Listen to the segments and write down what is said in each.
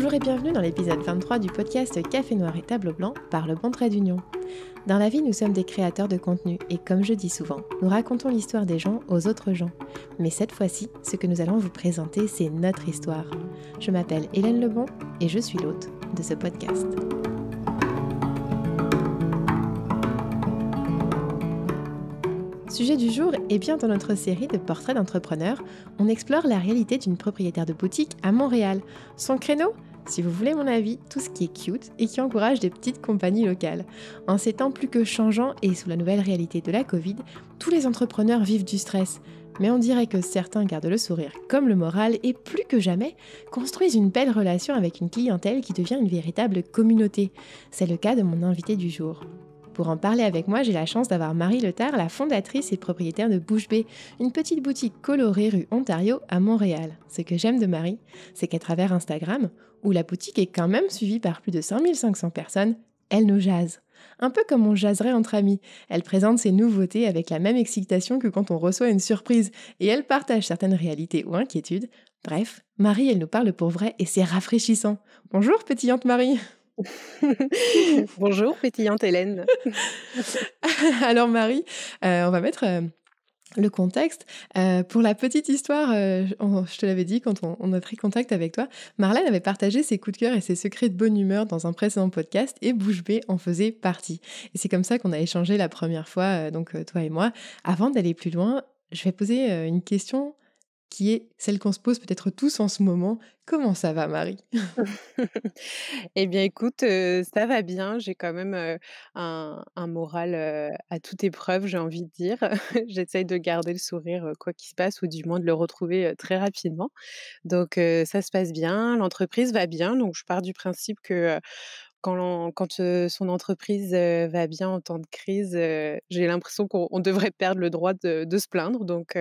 Bonjour et bienvenue dans l'épisode 23 du podcast Café Noir et Tableau Blanc par le bon trait d'union. Dans la vie, nous sommes des créateurs de contenu et comme je dis souvent, nous racontons l'histoire des gens aux autres gens. Mais cette fois-ci, ce que nous allons vous présenter, c'est notre histoire. Je m'appelle Hélène Lebon et je suis l'hôte de ce podcast. Sujet du jour, et bien dans notre série de portraits d'entrepreneurs, on explore la réalité d'une propriétaire de boutique à Montréal. Son créneau si vous voulez mon avis, tout ce qui est cute et qui encourage des petites compagnies locales. En ces temps plus que changeants et sous la nouvelle réalité de la Covid, tous les entrepreneurs vivent du stress. Mais on dirait que certains gardent le sourire comme le moral et plus que jamais construisent une belle relation avec une clientèle qui devient une véritable communauté. C'est le cas de mon invité du jour. Pour en parler avec moi, j'ai la chance d'avoir Marie Letard, la fondatrice et propriétaire de Bouche B, une petite boutique colorée rue Ontario à Montréal. Ce que j'aime de Marie, c'est qu'à travers Instagram, où la boutique est quand même suivie par plus de 5500 personnes, elle nous jase. Un peu comme on jaserait entre amis. Elle présente ses nouveautés avec la même excitation que quand on reçoit une surprise, et elle partage certaines réalités ou inquiétudes. Bref, Marie, elle nous parle pour vrai et c'est rafraîchissant. Bonjour, pétillante Marie Bonjour, pétillante Hélène. Alors Marie, euh, on va mettre euh, le contexte. Euh, pour la petite histoire, euh, je te l'avais dit quand on, a pris contact avec toi, Marlène avait partagé ses coups de cœur et ses secrets de bonne humeur dans un précédent podcast et Bouche B en faisait partie. Et c'est comme ça qu'on a échangé la première fois, euh, donc toi et moi. Avant d'aller plus loin, je vais poser une question qui est celle qu'on se pose peut-être tous en ce moment. Comment ça va, Marie Eh bien, écoute, euh, ça va bien. J'ai quand même euh, un, moral euh, à toute épreuve, j'ai envie de dire. J'essaye de garder le sourire quoi qu'il se passe, ou du moins de le retrouver très rapidement. Donc, ça se passe bien. L'entreprise va bien. Donc, je pars du principe que quand, quand son entreprise va bien en temps de crise, j'ai l'impression qu'on devrait perdre le droit de, se plaindre. Donc,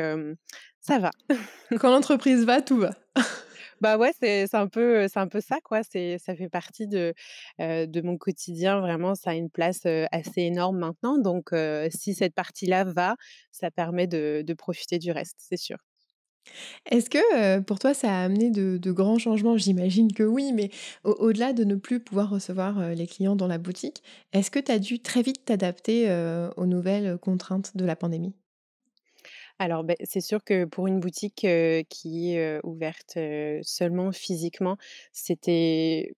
ça va. quand l'entreprise va, tout va. bah ouais, c'est un, peu, un peu ça, quoi. Ça fait partie de, de mon quotidien. Vraiment, ça a une place assez énorme maintenant. Donc, si cette partie-là va, ça permet de, de profiter du reste, c'est sûr. Est-ce que pour toi ça a amené de, grands changements J'imagine que oui, mais au- delà de ne plus pouvoir recevoir les clients dans la boutique, est-ce que tu as dû très vite t'adapter aux nouvelles contraintes de la pandémie alors, c'est sûr que pour une boutique qui est ouverte seulement physiquement, c'était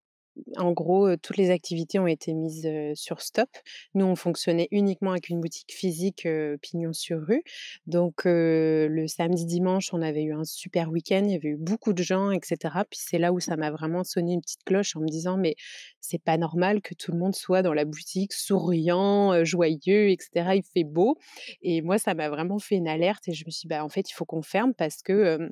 en gros, toutes les activités ont été mises sur stop. Nous, on fonctionnait uniquement avec une boutique physique pignon sur rue. Donc, le samedi, dimanche, on avait eu un super week-end. Il y avait eu beaucoup de gens, etc. Puis c'est là où ça m'a vraiment sonné une petite cloche en me disant, mais c'est pas normal que tout le monde soit dans la boutique souriant, joyeux, etc. Il fait beau. Et moi, ça m'a vraiment fait une alerte et je me suis dit, bah, en fait, il faut qu'on ferme parce que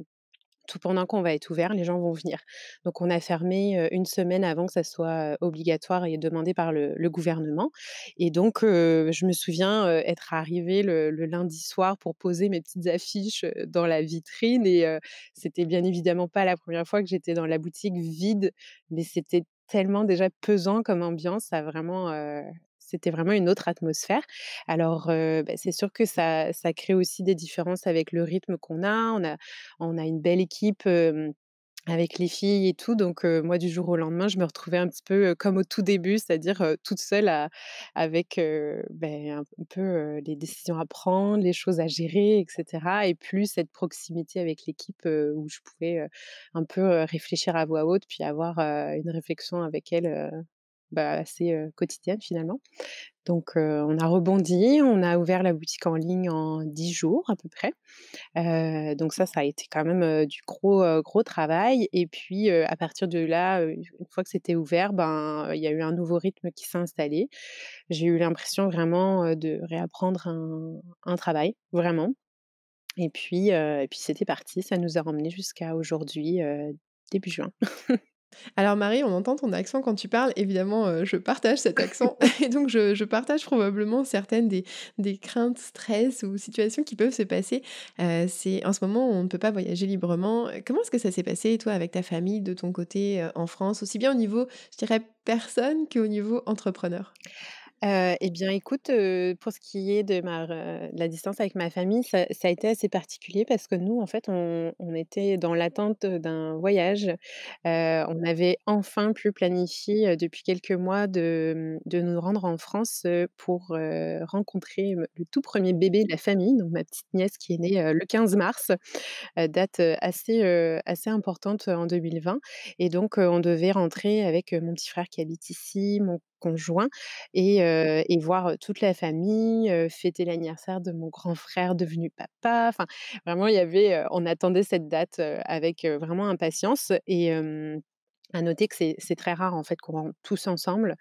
tout pendant qu'on va être ouvert, les gens vont venir. Donc on a fermé une semaine avant que ça soit obligatoire et demandé par le, gouvernement. Et donc je me souviens être arrivée le, lundi soir pour poser mes petites affiches dans la vitrine et c'était bien évidemment pas la première fois que j'étais dans la boutique vide, mais c'était tellement déjà pesant comme ambiance, ça a vraiment c'était vraiment une autre atmosphère. Alors, euh, bah, c'est sûr que ça, crée aussi des différences avec le rythme qu'on a. On a, on a une belle équipe. avec les filles et tout. Donc, moi, du jour au lendemain, je me retrouvais un petit peu comme au tout début, c'est-à-dire toute seule avec ben, un peu les décisions à prendre, les choses à gérer, etc. Et plus cette proximité avec l'équipe où je pouvais un peu réfléchir à voix haute, puis avoir une réflexion avec elle bah, assez quotidienne finalement. Donc on a rebondi, on a ouvert la boutique en ligne en 10 jours à peu près. donc ça, ça a été quand même du gros, gros travail. Et puis à partir de là, une fois que c'était ouvert, ben, il y a eu un nouveau rythme qui s'est installé. J'ai eu l'impression vraiment de réapprendre un, un travail, vraiment. Et puis, puis c'était parti, ça nous a ramené jusqu'à aujourd'hui, début juin. Alors Marie, on entend ton accent quand tu parles. Évidemment, euh, je partage cet accent. Et donc, je, partage probablement certaines des, craintes, stress ou situations qui peuvent se passer. Euh, en ce moment, on ne peut pas voyager librement. Comment est-ce que ça s'est passé, toi, avec ta famille, de ton côté, euh, en France, aussi bien au niveau, je dirais, personne qu'au niveau entrepreneur eh bien écoute, pour ce qui est de ma la distance avec ma famille, ça a été assez particulier parce que nous, en fait, on était dans l'attente, d'un voyage. on avait enfin pu planifier, depuis quelques mois de, nous rendre en France, pour, rencontrer le tout premier bébé de la famille, donc ma petite nièce qui est née, le 15 mars, date, assez, assez importante, en 2020. Et donc, on devait rentrer avec, mon petit frère qui habite ici, mon conjoint et, voir toute la famille, fêter l'anniversaire de mon grand frère devenu papa. Enfin, vraiment, il y avait, on attendait cette date avec vraiment impatience et à noter que c'est très rare en fait qu'on rentre tous ensemble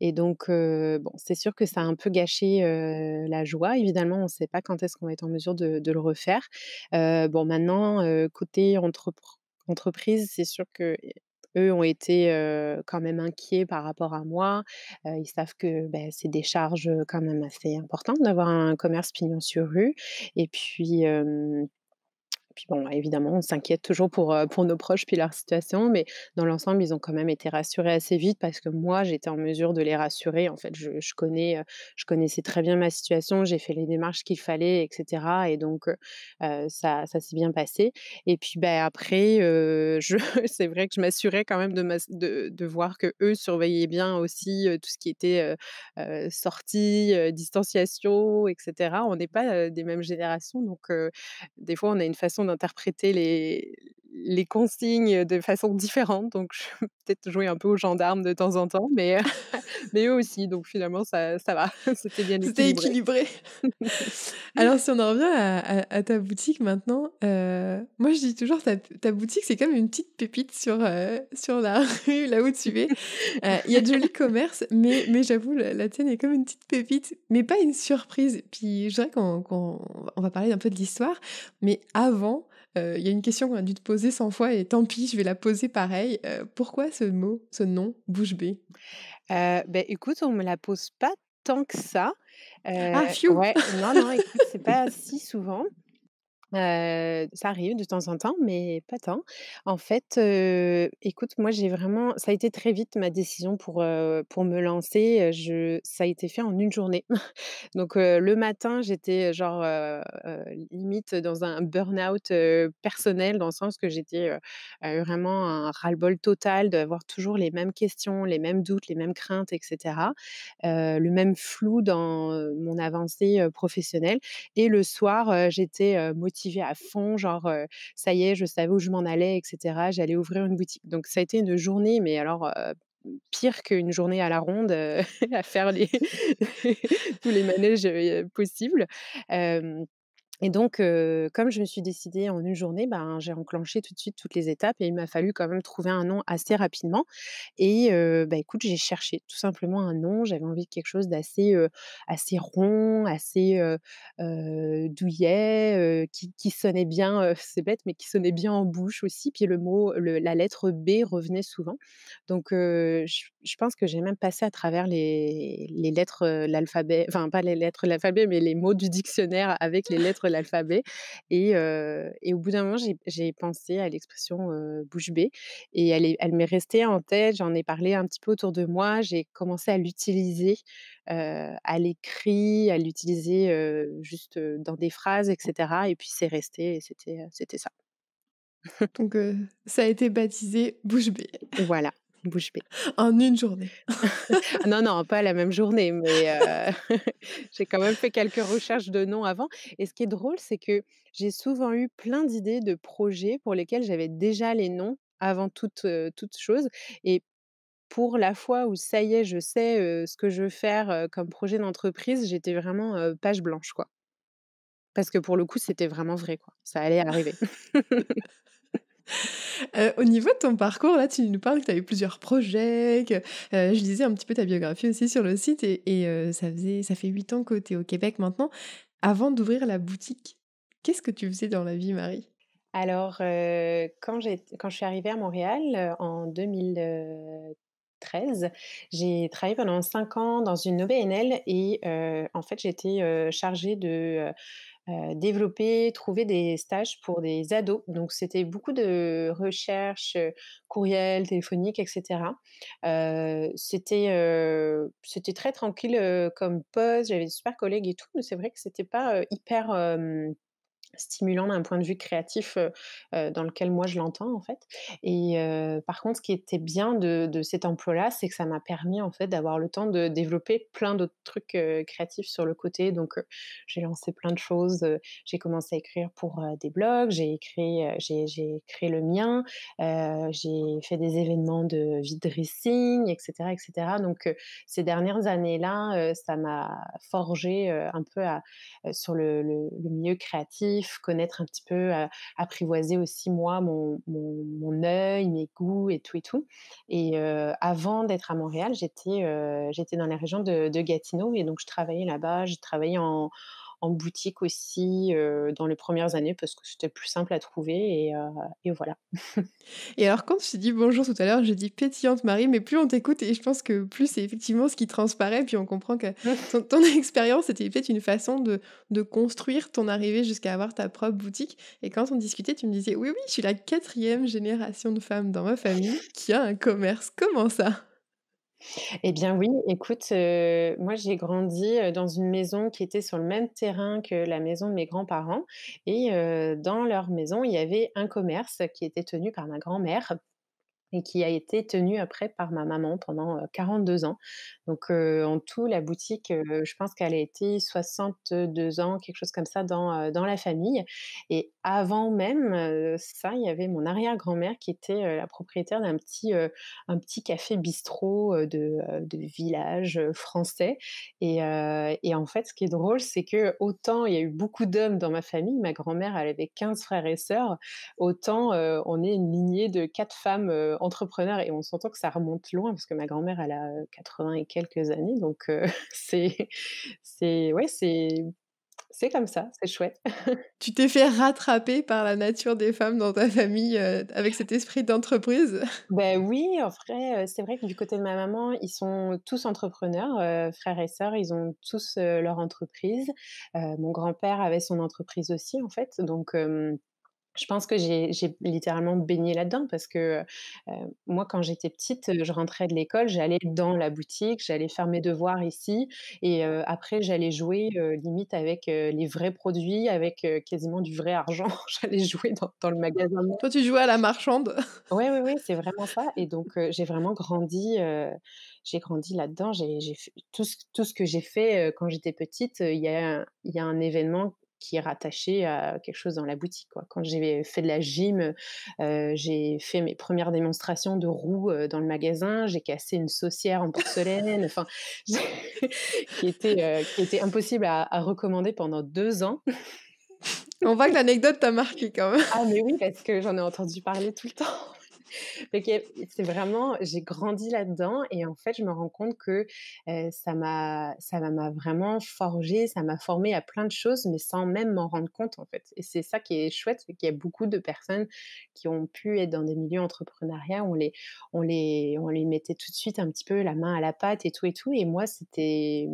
et donc bon c'est sûr que ça a un peu gâché la joie évidemment on ne sait pas quand est-ce qu'on va être en mesure de, le refaire bon maintenant côté entreprise, c'est sûr que eux ont été quand même inquiets par rapport à moi. ils savent que bah, c'est des charges quand même assez importantes d'avoir un commerce pignon sur rue. Et puis, puis bon, évidemment, on s'inquiète toujours pour, euh, pour nos proches puis leur situation, mais dans l'ensemble, ils ont quand même été rassurés assez vite parce que moi, j'étais en mesure de les rassurer. En fait, je, je connais, euh, je connaissais très bien ma situation, j'ai fait les démarches qu'il fallait, etc. Et donc, euh, ça, ça s'est bien passé. Et puis ben, après, je c'est vrai que je m'assurais quand même de, de, voir que eux surveillaient bien aussi tout ce qui était sortie, distanciation, etc. On n'est pas des mêmes générations, donc des fois, on a une façon d'interpréter les, les consignes de façon différente. Donc, je vais peut-être jouer un peu aux gendarmes de temps en temps, mais, mais eux aussi. Donc, finalement, ça, ça va. C'était bien équilibré. Alors, si on en revient à, ta boutique maintenant, euh, moi, je dis toujours, ta, boutique, c'est comme une petite pépite sur, euh, sur la rue, là où tu es. Euh, il y a de jolis commerces, mais, mais j'avoue, la, tienne est comme une petite pépite, mais pas une surprise. Puis, je dirais qu'on va parler un peu de l'histoire, mais avant, euh, il y a une question qu'on a dû te poser 100 fois et tant pis, je vais la poser pareil. Euh, pourquoi ce mot, ce nom, bouche bée euh, ben, Écoute, on ne me la pose pas tant que ça. ah, fiu non, non, c'est pas si souvent ça arrive de temps en temps, mais pas tant. En fait, écoute, moi, j'ai vraiment ça a été très vite ma décision pour, pour me lancer, je ça a été fait en une journée. Donc, le matin, j'étais, genre, limite dans un burn-out, personnel, dans le sens que j'étais, vraiment un ras-le-bol total d'avoir toujours les mêmes questions, les mêmes doutes, les mêmes craintes etc. le même flou dans, mon avancée, professionnelle et le soir, j'étais, motivée à fond, genre ça y est, je savais où je m'en allais, etc. J'allais ouvrir une boutique. Donc ça a été une journée, mais alors pire qu'une journée à la ronde euh, à faire les tous les manèges possibles. Et donc, comme je me suis décidée en une journée, ben, j'ai enclenché tout de suite toutes les étapes et il m'a fallu quand même trouver un nom assez rapidement. Et ben, écoute, j'ai cherché tout simplement un nom. J'avais envie de quelque chose d'assez assez rond, assez douillet, qui, sonnait bien, c'est bête, mais qui sonnait bien en bouche aussi. Puis le mot, la lettre B revenait souvent. Donc, je, pense que j'ai même passé à travers les, les lettres, l'alphabet, enfin pas les lettres, l'alphabet, mais les mots du dictionnaire avec les lettres l'alphabet. Et, au bout d'un moment, j'ai pensé à l'expression bouche bée et elle, elle m'est restée en tête. J'en ai parlé un petit peu autour de moi. J'ai commencé à l'utiliser à l'écrit, à l'utiliser juste dans des phrases, etc. Et puis c'est resté et c'était ça. Donc ça a été baptisé Bouche bée. Voilà bouche En une journée. non, non, pas la même journée, mais euh, j'ai quand même fait quelques recherches de noms avant. Et ce qui est drôle, c'est que j'ai souvent eu plein d'idées de projets pour lesquels j'avais déjà les noms avant toute, euh, toute chose. Et pour la fois où ça y est, je sais euh, ce que je veux faire comme projet d'entreprise, j'étais vraiment page blanche, quoi. Parce que pour le coup, c'était vraiment vrai, quoi. Ça allait arriver. Euh, au niveau de ton parcours, là, tu nous parles que tu avais plusieurs projets, euh, je lisais un petit peu ta biographie aussi sur le site, et, euh, ça, faisait, ça fait huit ans que tu es au Québec maintenant. Avant d'ouvrir la boutique, qu'est-ce que tu faisais dans la vie, Marie Alors, quand, quand je suis arrivée à Montréal en 2013, j'ai travaillé pendant cinq ans dans une OBNL et en fait j'étais chargée de euh, développer, trouver des stages pour des ados. Donc c'était beaucoup de recherches, euh, courriels, téléphoniques, etc. Euh, c'était c'était très tranquille comme pose J'avais des super collègues et tout, mais c'est vrai que c'était pas hyper stimulant d'un point de vue créatif dans lequel moi je l'entends en fait. Et par contre, ce qui était bien de, de cet emploi-là, c'est que ça m'a permis en fait d'avoir le temps de développer plein d'autres trucs créatifs sur le côté. Donc j'ai lancé plein de choses. j'ai commencé à écrire pour des blogs. J'ai écrit, j'ai, créé le mien. j'ai fait des événements de vide dressing, etc., etc. Donc ces dernières années-là, ça m'a forgé un peu sur le, le milieu créatif connaître un petit peu, apprivoiser aussi moi mon, mon, œil, mes goûts et tout et tout. Et avant d'être à Montréal, j'étais j'étais dans la région de, de Gatineau et donc je travaillais là-bas, je travaillais en en boutique aussi dans les premières années parce que c'était plus simple à trouver et, voilà. et alors quand tu dis bonjour tout à l'heure, je dit pétillante Marie, mais plus on t'écoute et je pense que plus c'est effectivement ce qui transparaît, puis on comprend que ton, expérience était peut-être une façon de, de construire ton arrivée jusqu'à avoir ta propre boutique. Et quand on discutait, tu me disais oui oui, je suis la quatrième génération de femmes dans ma famille qui a un commerce. Comment ça eh bien oui, écoute, moi j'ai grandi dans une maison qui était sur le même terrain que la maison de mes grands-parents et dans leur maison il y avait un commerce qui était tenu par ma grand-mère et qui a été tenue après par ma maman pendant 42 ans. Donc en tout, la boutique, je pense qu'elle a été 62 ans, quelque chose comme ça, dans, dans la famille. Et avant même ça, il y avait mon arrière-grand-mère qui était la propriétaire d'un petit, un petit café bistrot de, de village français. Et, et, en fait, ce qui est drôle, c'est que autant il y a eu beaucoup d'hommes dans ma famille, ma grand-mère, elle avait 15 frères et sœurs, autant on est une lignée de quatre femmes entrepreneur et on s'entend que ça remonte loin parce que ma grand-mère elle a 80 et quelques années donc c'est c'est ouais c'est c'est comme ça, c'est chouette. tu t'es fait rattraper par la nature des femmes dans ta famille avec cet esprit d'entreprise Ben oui, en vrai, c'est vrai que du côté de ma maman, ils sont tous entrepreneurs, frères et sœurs, ils ont tous leur entreprise. mon grand-père avait son entreprise aussi, en fait, donc je pense que j'ai littéralement baigné là-dedans parce que euh, moi, quand j'étais petite, euh, je rentrais de l'école, j'allais dans la boutique, j'allais faire mes devoirs ici, et euh, après, j'allais jouer limite avec les vrais produits, avec quasiment du vrai argent. j'allais jouer dans, le magasin. Toi, tu jouais à la marchande. Oui, oui, oui, c'est vraiment ça. Et donc, j'ai vraiment grandi. j'ai grandi là-dedans. J'ai tout, ce que j'ai fait quand j'étais petite. Il y a un événement qui est rattaché à quelque chose dans la boutique. Quand j'ai fait de la gym, euh, j'ai fait mes premières démonstrations de roues euh, dans le magasin, j'ai cassé une saucière en porcelaine, enfin, euh, qui, était, impossible à, à recommander pendant deux ans. On voit que l'anecdote t'a marqué quand même. Ah mais oui, parce que j'en ai entendu parler tout le temps c'est vraiment, j'ai grandi là-dedans et en fait, je me rends compte que euh, ça m'a, vraiment forgé, ça m'a formé à plein de choses, mais sans même m'en rendre compte en fait. Et c'est ça qui est chouette, c'est qu'il y a beaucoup de personnes qui ont pu être dans des milieux entrepreneuriats, on les, on les, on les mettait tout de suite un petit peu la main à la pâte et tout et tout. Et moi, c'était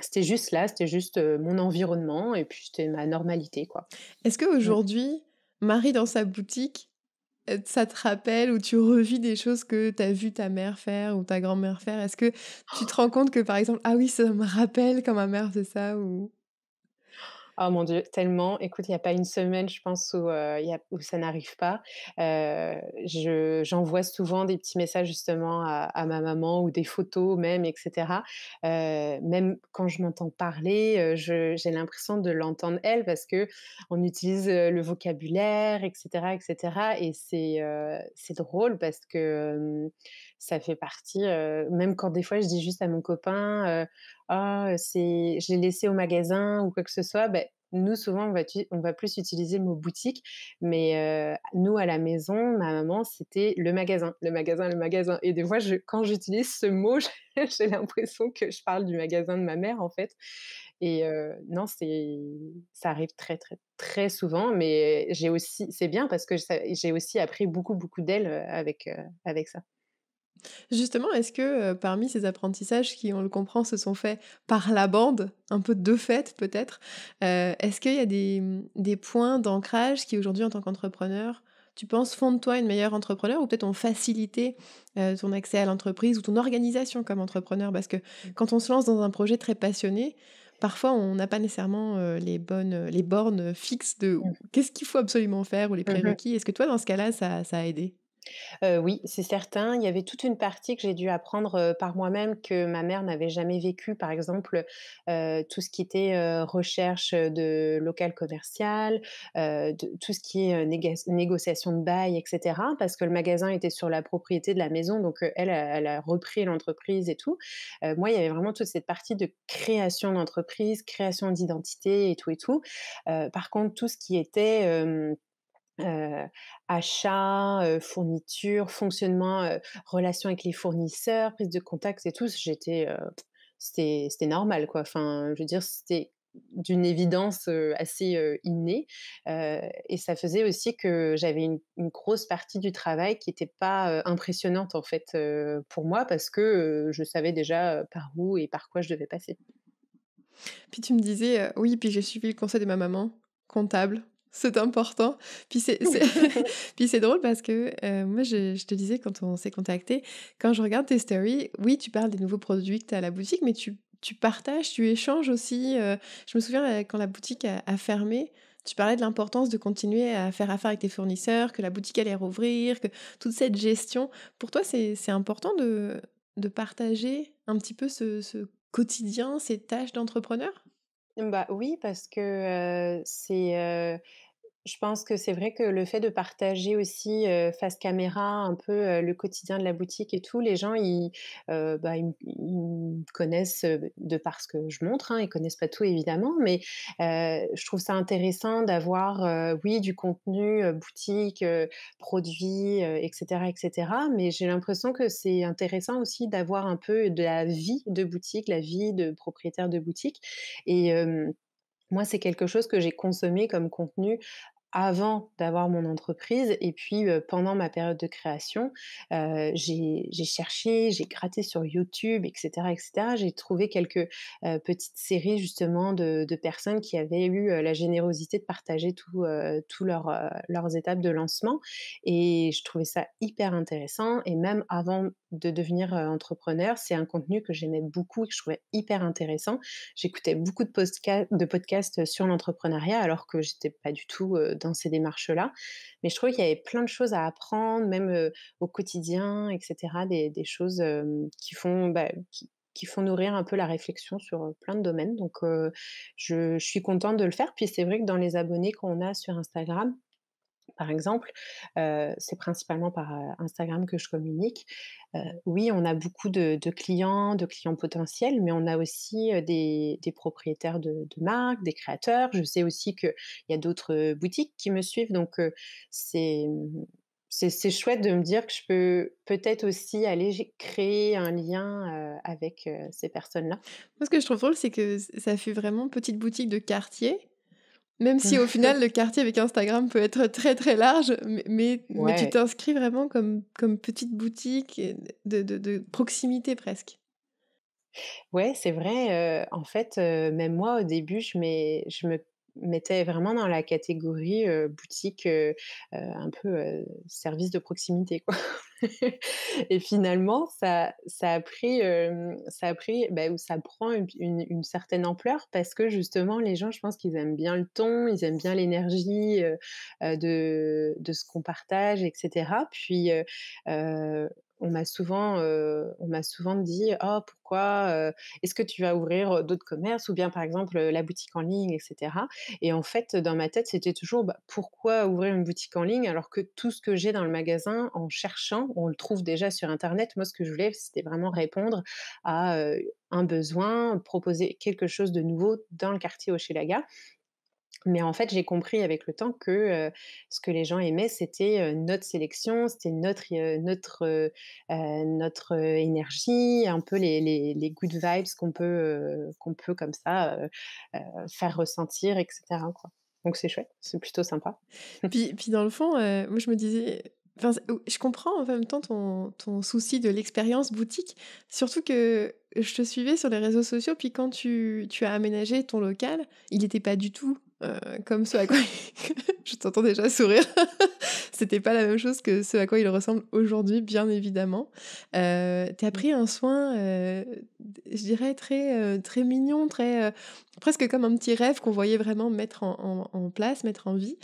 c'était juste là, c'était juste euh, mon environnement et puis c'était ma normalité quoi. Est-ce qu'aujourd'hui, mmh. aujourd'hui, Marie dans sa boutique, euh, ça te rappelle ou tu revis des choses que tu as vu ta mère faire ou ta grand-mère faire Est-ce que tu te rends compte que par exemple, ah oui, ça me rappelle quand ma mère faisait ça ou Oh mon Dieu, tellement. Écoute, il n'y a pas une semaine, je pense, où, euh, ça n'arrive pas. Euh, j'envoie souvent des petits messages justement à, ma maman ou des photos même, etc. Euh, même quand je m'entends parler, j'ai l'impression de l'entendre elle parce que on utilise le vocabulaire, etc., etc. Et c'est drôle parce que ça fait partie. même quand des fois je dis juste à mon copain, ah c'est, je l'ai laissé au magasin ou quoi que ce soit, ben, nous souvent on va, on va plus utiliser le mot boutique, mais nous à la maison, ma maman c'était le magasin, le magasin, le magasin. Et des fois, quand j'utilise ce mot, j'ai l'impression que je parle du magasin de ma mère en fait. Et non, c'est ça arrive très très très souvent, mais j'ai aussi c'est bien parce que j'ai aussi appris beaucoup beaucoup d'elle avec avec ça. Justement, est-ce que euh, parmi ces apprentissages qui, on le comprend, se sont faits par la bande, un peu de fait peut-être, euh, est-ce qu'il y a des, points d'ancrage qui aujourd'hui, en tant qu'entrepreneur, tu penses font de toi une meilleure entrepreneur ou peut-être ont facilité euh, ton accès à l'entreprise ou ton organisation comme entrepreneur Parce que quand on se lance dans un projet très passionné, parfois on n'a pas nécessairement les bonnes les bornes fixes de qu'est-ce qu'il faut absolument faire ou les mmh prérequis. Est-ce que toi, dans ce cas-là, ça a aidé oui, c'est certain. Il y avait toute une partie que j'ai dû apprendre, par moi-même que ma mère n'avait jamais vécu. Par exemple, tout ce qui était, recherche, de local commercial, de tout ce qui est, négociation de bail etc. Parce que le magasin était sur la propriété de la maison, donc, elle, a repris l'entreprise et tout. moi, il y avait vraiment toute cette partie de création d'entreprise, création d'identité et tout et tout. par contre, tout ce qui était, achat, euh, achats, euh, fournitures, fonctionnement, euh, relations avec les fournisseurs, prise de contact et tout, c'était, normal quoi. Enfin, je veux dire, c'était d'une évidence assez innée et ça faisait aussi que j'avais une, une, grosse partie du travail qui n'était pas impressionnante en fait pour moi parce que je savais déjà par où et par quoi je devais passer. Puis tu me disais, oui, puis j'ai suivi le conseil de ma maman, comptable, c'est important. Puis c'est, puis c'est drôle parce que euh, moi, je, te disais quand on s'est contacté, quand je regarde tes stories, oui, tu parles des nouveaux produits que tu as à la boutique, mais tu, tu partages, tu échanges aussi. Euh, je me souviens euh, quand la boutique a, fermé, tu parlais de l'importance de continuer à faire affaire avec tes fournisseurs, que la boutique allait rouvrir, que toute cette gestion. Pour toi, c'est, important de, de, partager un petit peu ce, quotidien, ces tâches d'entrepreneur bah oui, parce que c'est je pense que c'est vrai que le fait de partager aussi face caméra un peu le quotidien de la boutique et tout, les gens ils, bah, connaissent de par ce que je montre, hein, ils connaissent pas tout évidemment, mais je trouve ça intéressant d'avoir oui du contenu boutique, produits, etc., etc. Mais j'ai l'impression que c'est intéressant aussi d'avoir un peu de la vie de boutique, la vie de propriétaire de boutique et moi, c'est quelque chose que j'ai consommé comme contenu avant d'avoir mon entreprise et puis pendant ma période de création, j'ai cherché, j'ai gratté sur YouTube, etc., etc. J'ai trouvé quelques petites séries justement de, personnes qui avaient eu la générosité de partager tout, leur, leurs étapes de lancement et je trouvais ça hyper intéressant et même avant de devenir entrepreneur, c'est un contenu que j'aimais beaucoup et que je trouvais hyper intéressant. J'écoutais beaucoup de, podcasts de podcasts sur l'entrepreneuriat alors que j'étais pas du tout dans dans ces démarches-là. Mais je trouvais qu'il y avait plein de choses à apprendre, même au quotidien, etc. Des, choses qui font, bah, qui, font nourrir un peu la réflexion sur plein de domaines. Donc, je, suis contente de le faire. Puis, c'est vrai que dans les abonnés qu'on a sur Instagram, par exemple, c'est principalement par Instagram que je communique. oui, on a beaucoup de, clients, de clients potentiels, mais on a aussi des, propriétaires de, marques, des créateurs. Je sais aussi qu'il y a d'autres boutiques qui me suivent, donc mmh, c'est chouette de me dire que je peux peut-être aussi aller créer un lien avec ces personnes-là. Moi, Ce que je trouve drôle, c'est que ça fait vraiment petite boutique de quartier même si au final, le quartier avec Instagram peut être très très large, mais, tu t'inscris vraiment comme, petite boutique de, proximité presque. Ouais, c'est vrai. Euh, en fait, euh, même moi, au début, je, je me mettais vraiment dans la catégorie euh, boutique un peu service de proximité. quoi. et finalement, ça, ça a pris, euh, ça a pris, bah, ça prend une, certaine ampleur parce que justement, les gens, je pense qu'ils aiment bien le ton, ils aiment bien l'énergie euh, euh, de, de, ce qu'on partage, etc. Puis, on m'a souvent, euh, on m'a souvent dit, oh pourquoi, euh, est-ce que tu vas ouvrir d'autres commerces ou bien par exemple la boutique en ligne, etc. Et en fait, dans ma tête, c'était toujours, bah, pourquoi ouvrir une boutique en ligne alors que tout ce que j'ai dans le magasin, en cherchant, on le trouve déjà sur internet. Moi, ce que je voulais, c'était vraiment répondre à euh, un besoin, proposer quelque chose de nouveau dans le quartier au Hochelaga. Mais en fait, j'ai compris avec le temps que ce que les gens aimaient, c'était notre sélection, c'était notre, notre, notre énergie, un peu les, les, les good vibes qu'on peut, qu'on peut comme ça faire ressentir, etc. Quoi. Donc c'est chouette, c'est plutôt sympa. puis, puis dans le fond, moi je me disais, oh, je comprends en même temps ton, ton souci de l'expérience boutique, surtout que je te suivais sur les réseaux sociaux, puis quand tu, tu as aménagé ton local, il n'était pas du tout euh, comme ce à quoi je t'entends déjà sourire. C'était pas la même chose que ce à quoi il ressemble aujourd'hui, bien évidemment. Euh, tu as pris un soin, euh, je dirais très euh, très mignon, très presque comme un petit rêve qu'on voyait vraiment mettre en, place, mettre en vie.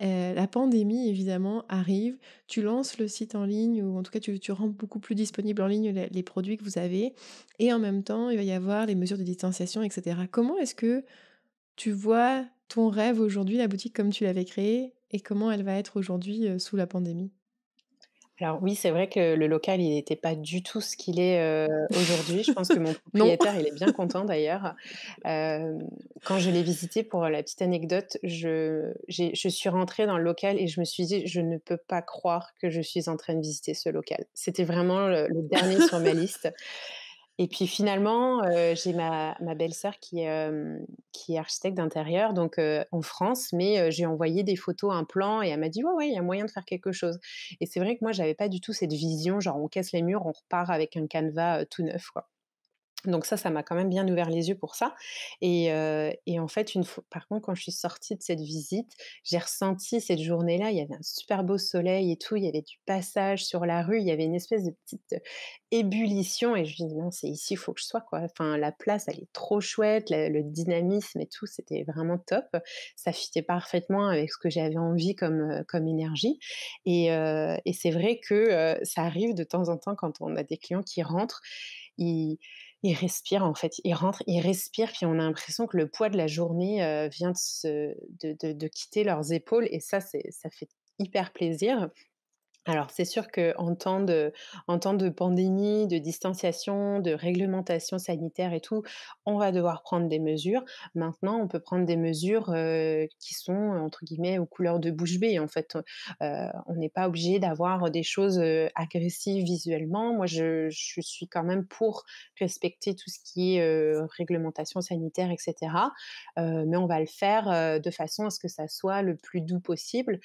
la pandémie, évidemment, arrive. Tu lances le site en ligne, ou en tout cas, tu, tu rends beaucoup plus disponible en ligne les, produits que vous avez. Et en même temps, il va y avoir les mesures de distanciation, etc. Comment est-ce que tu vois ton rêve aujourd'hui, la boutique comme tu l'avais créée, et comment elle va être aujourd'hui sous la pandémie alors oui, c'est vrai que le local, il n'était pas du tout ce qu'il est aujourd'hui. Je pense que mon propriétaire, il est bien content d'ailleurs. quand je l'ai visité, pour la petite anecdote, je, je suis rentrée dans le local et je me suis dit, je ne peux pas croire que je suis en train de visiter ce local. C'était vraiment le dernier sur ma liste. Et puis finalement, euh, j'ai ma, belle-sœur euh, qui, est architecte d'intérieur, donc euh, en France, mais j'ai envoyé des photos, un plan, et elle m'a dit Ouais, ouais, il y a moyen de faire quelque chose. Et c'est vrai que moi, j'avais pas du tout cette vision, genre on casse les murs, on repart avec un canevas tout neuf, quoi. Donc ça, ça m'a quand même bien ouvert les yeux pour ça. Et, euh, en fait, par contre, quand je suis sortie de cette visite, j'ai ressenti cette journée-là, il y avait un super beau soleil et tout, il y avait du passage sur la rue, il y avait une espèce de petite ébullition. Et je me dit, non, c'est ici, il faut que je sois. Quoi. Enfin, la place, elle est trop chouette, le dynamisme et tout, c'était vraiment top. Ça fitait parfaitement avec ce que j'avais envie comme, euh, comme énergie. Euh, et, c'est vrai que ça arrive de temps en temps quand on a des clients qui rentrent. Ils, ils respirent en fait, ils rentrent, ils respirent, puis on a l'impression que le poids de la journée vient de, de, quitter leurs épaules, et ça, ça fait hyper plaisir. Alors c'est sûr qu'en temps, de, temps de pandémie, de distanciation, de réglementation sanitaire et tout, on va devoir prendre des mesures. Maintenant, on peut prendre des mesures qui sont entre guillemets aux couleurs de bouche bée. En fait, on n'est pas obligé d'avoir des choses agressives visuellement. Moi, je, suis quand même pour respecter tout ce qui est réglementation sanitaire, etc. mais on va le faire de façon à ce que ça soit le plus doux possible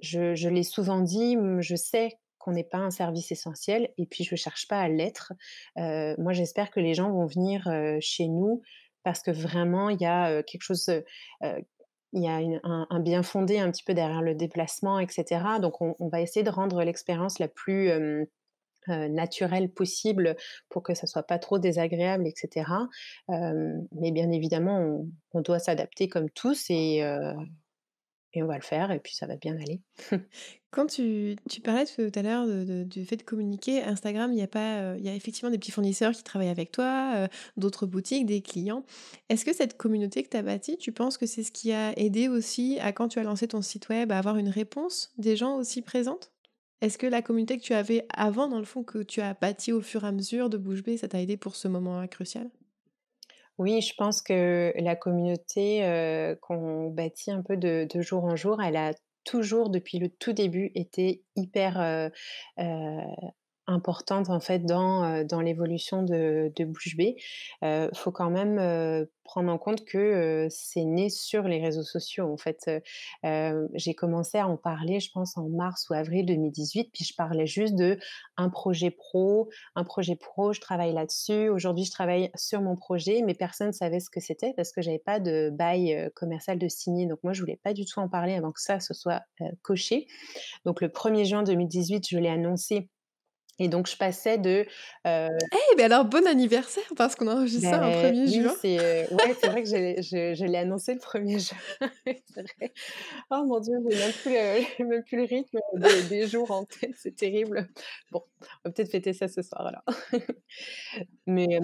je, l'ai souvent dit, mmh, je sais qu'on n'est pas un service essentiel et puis je ne cherche pas à l'être. Euh, moi, j'espère que les gens vont venir chez nous parce que vraiment, il y a quelque chose il y a un, bien fondé un petit peu derrière le déplacement, etc. Donc on, va essayer de rendre l'expérience la plus naturelle possible pour que ça soit pas trop désagréable, etc. mais bien évidemment, on, on doit s'adapter comme tous et et on va le faire et puis ça va bien aller. Quand tu, tu, parlais tout à l'heure du fait de communiquer, Instagram, il y, a pas, euh, il y a effectivement des petits fournisseurs qui travaillent avec toi, euh, d'autres boutiques, des clients. Est-ce que cette communauté que tu as bâtie, tu penses que c'est ce qui a aidé aussi à quand tu as lancé ton site web à avoir une réponse des gens aussi présentes Est-ce que la communauté que tu avais avant, dans le fond, que tu as bâtie au fur et à mesure de Bouche B, ça t'a aidé pour ce moment crucial oui, je pense que la communauté euh, qu'on bâtit un peu de, jour en jour, elle a toujours, depuis le tout début, été hyper euh, euh, importante en fait dans, dans l'évolution de, de Bouche B. Euh, faut quand même prendre en compte que c'est né sur les réseaux sociaux. En fait, j'ai commencé à en parler, je pense, en mars ou avril 2018. Puis je parlais juste de un projet pro, un projet pro. Je travaille là-dessus. Aujourd'hui, je travaille sur mon projet, mais personne ne savait ce que c'était parce que j'avais pas de bail commercial de signer. Donc moi, je voulais pas du tout en parler avant que ça se soit coché. Donc le 1er juin 2018, je l'ai annoncé et donc, je passais de. Eh, hey, alors, bon anniversaire, parce qu'on a enregistré ça un 1er ben oui, juin. C'est, c'est vrai que je, je, l'ai annoncé le 1er juin. oh mon Dieu, j'ai même plus le, même plus le rythme des, jours en tête, c'est terrible. Bon, on va peut-être fêter ça ce soir alors. Mais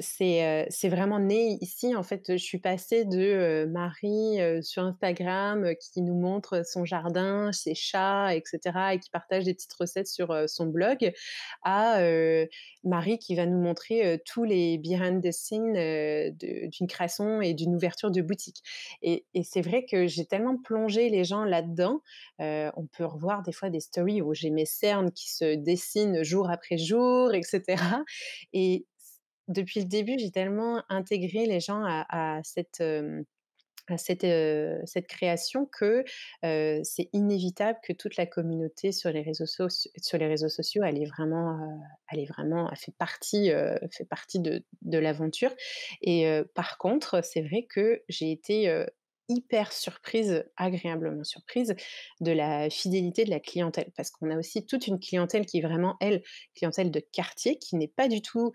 c'est vraiment né ici. En fait, je suis passée de Marie sur Instagram qui nous montre son jardin, ses chats, etc., et qui partage des petites recettes sur son blog, à Marie qui va nous montrer tous les behind the scenes d'une création et d'une ouverture de boutique. Et, et c'est vrai que j'ai tellement plongé les gens là-dedans. on peut revoir des fois des stories où j'ai mes cernes qui se dessinent jour après jour, etc. Et depuis le début, j'ai tellement intégré les gens à, cette cette, création que c'est inévitable que toute la communauté sur les réseaux, sociaux, sur les réseaux sociaux, elle est vraiment, elle est vraiment, fait partie, fait partie de, de l'aventure. Et par contre, c'est vrai que j'ai été hyper surprise, agréablement surprise, de la fidélité de la clientèle. Parce qu'on a aussi toute une clientèle qui est vraiment, elle, clientèle de quartier, qui n'est pas du tout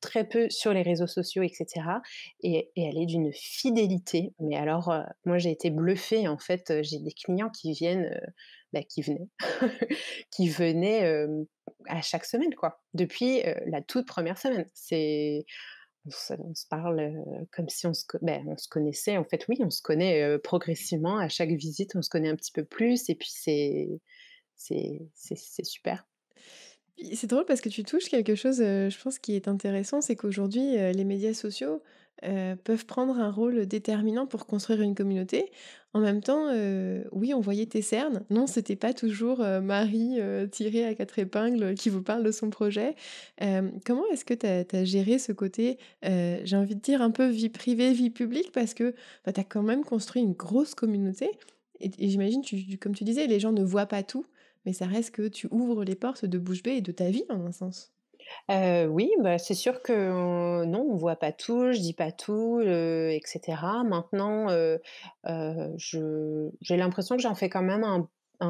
très peu sur les réseaux sociaux, etc. Et, elle est d'une fidélité. Mais alors, moi, j'ai été bluffée. En fait, j'ai des clients qui viennent, bah, qui venaient, qui venaient à chaque semaine, quoi, depuis la toute première semaine. C'est on se, parle comme si ben, on se, connaissait. En fait, oui, on se connaît progressivement. À chaque visite, on se connaît un petit peu plus. Et puis, c'est, c'est super. C'est drôle parce que tu touches quelque chose, je pense, qui est intéressant. C'est qu'aujourd'hui, les médias sociaux euh, peuvent prendre un rôle déterminant pour construire une communauté. En même temps, euh, oui, on voyait tes cernes. Non, c'était pas toujours euh, Marie tirée à quatre épingles qui vous parle de son projet. comment est-ce que tu as, géré ce côté, j'ai envie de dire, un peu vie privée, vie publique Parce que bah, tu as quand même construit une grosse communauté. Et, j'imagine, comme tu disais, les gens ne voient pas tout, mais ça reste que tu ouvres les portes de bouche et de ta vie, en un sens oui, bah, c'est sûr que non, on ne voit pas tout, je dis pas tout, etc. Maintenant, j'ai l'impression que j'en fais quand même un,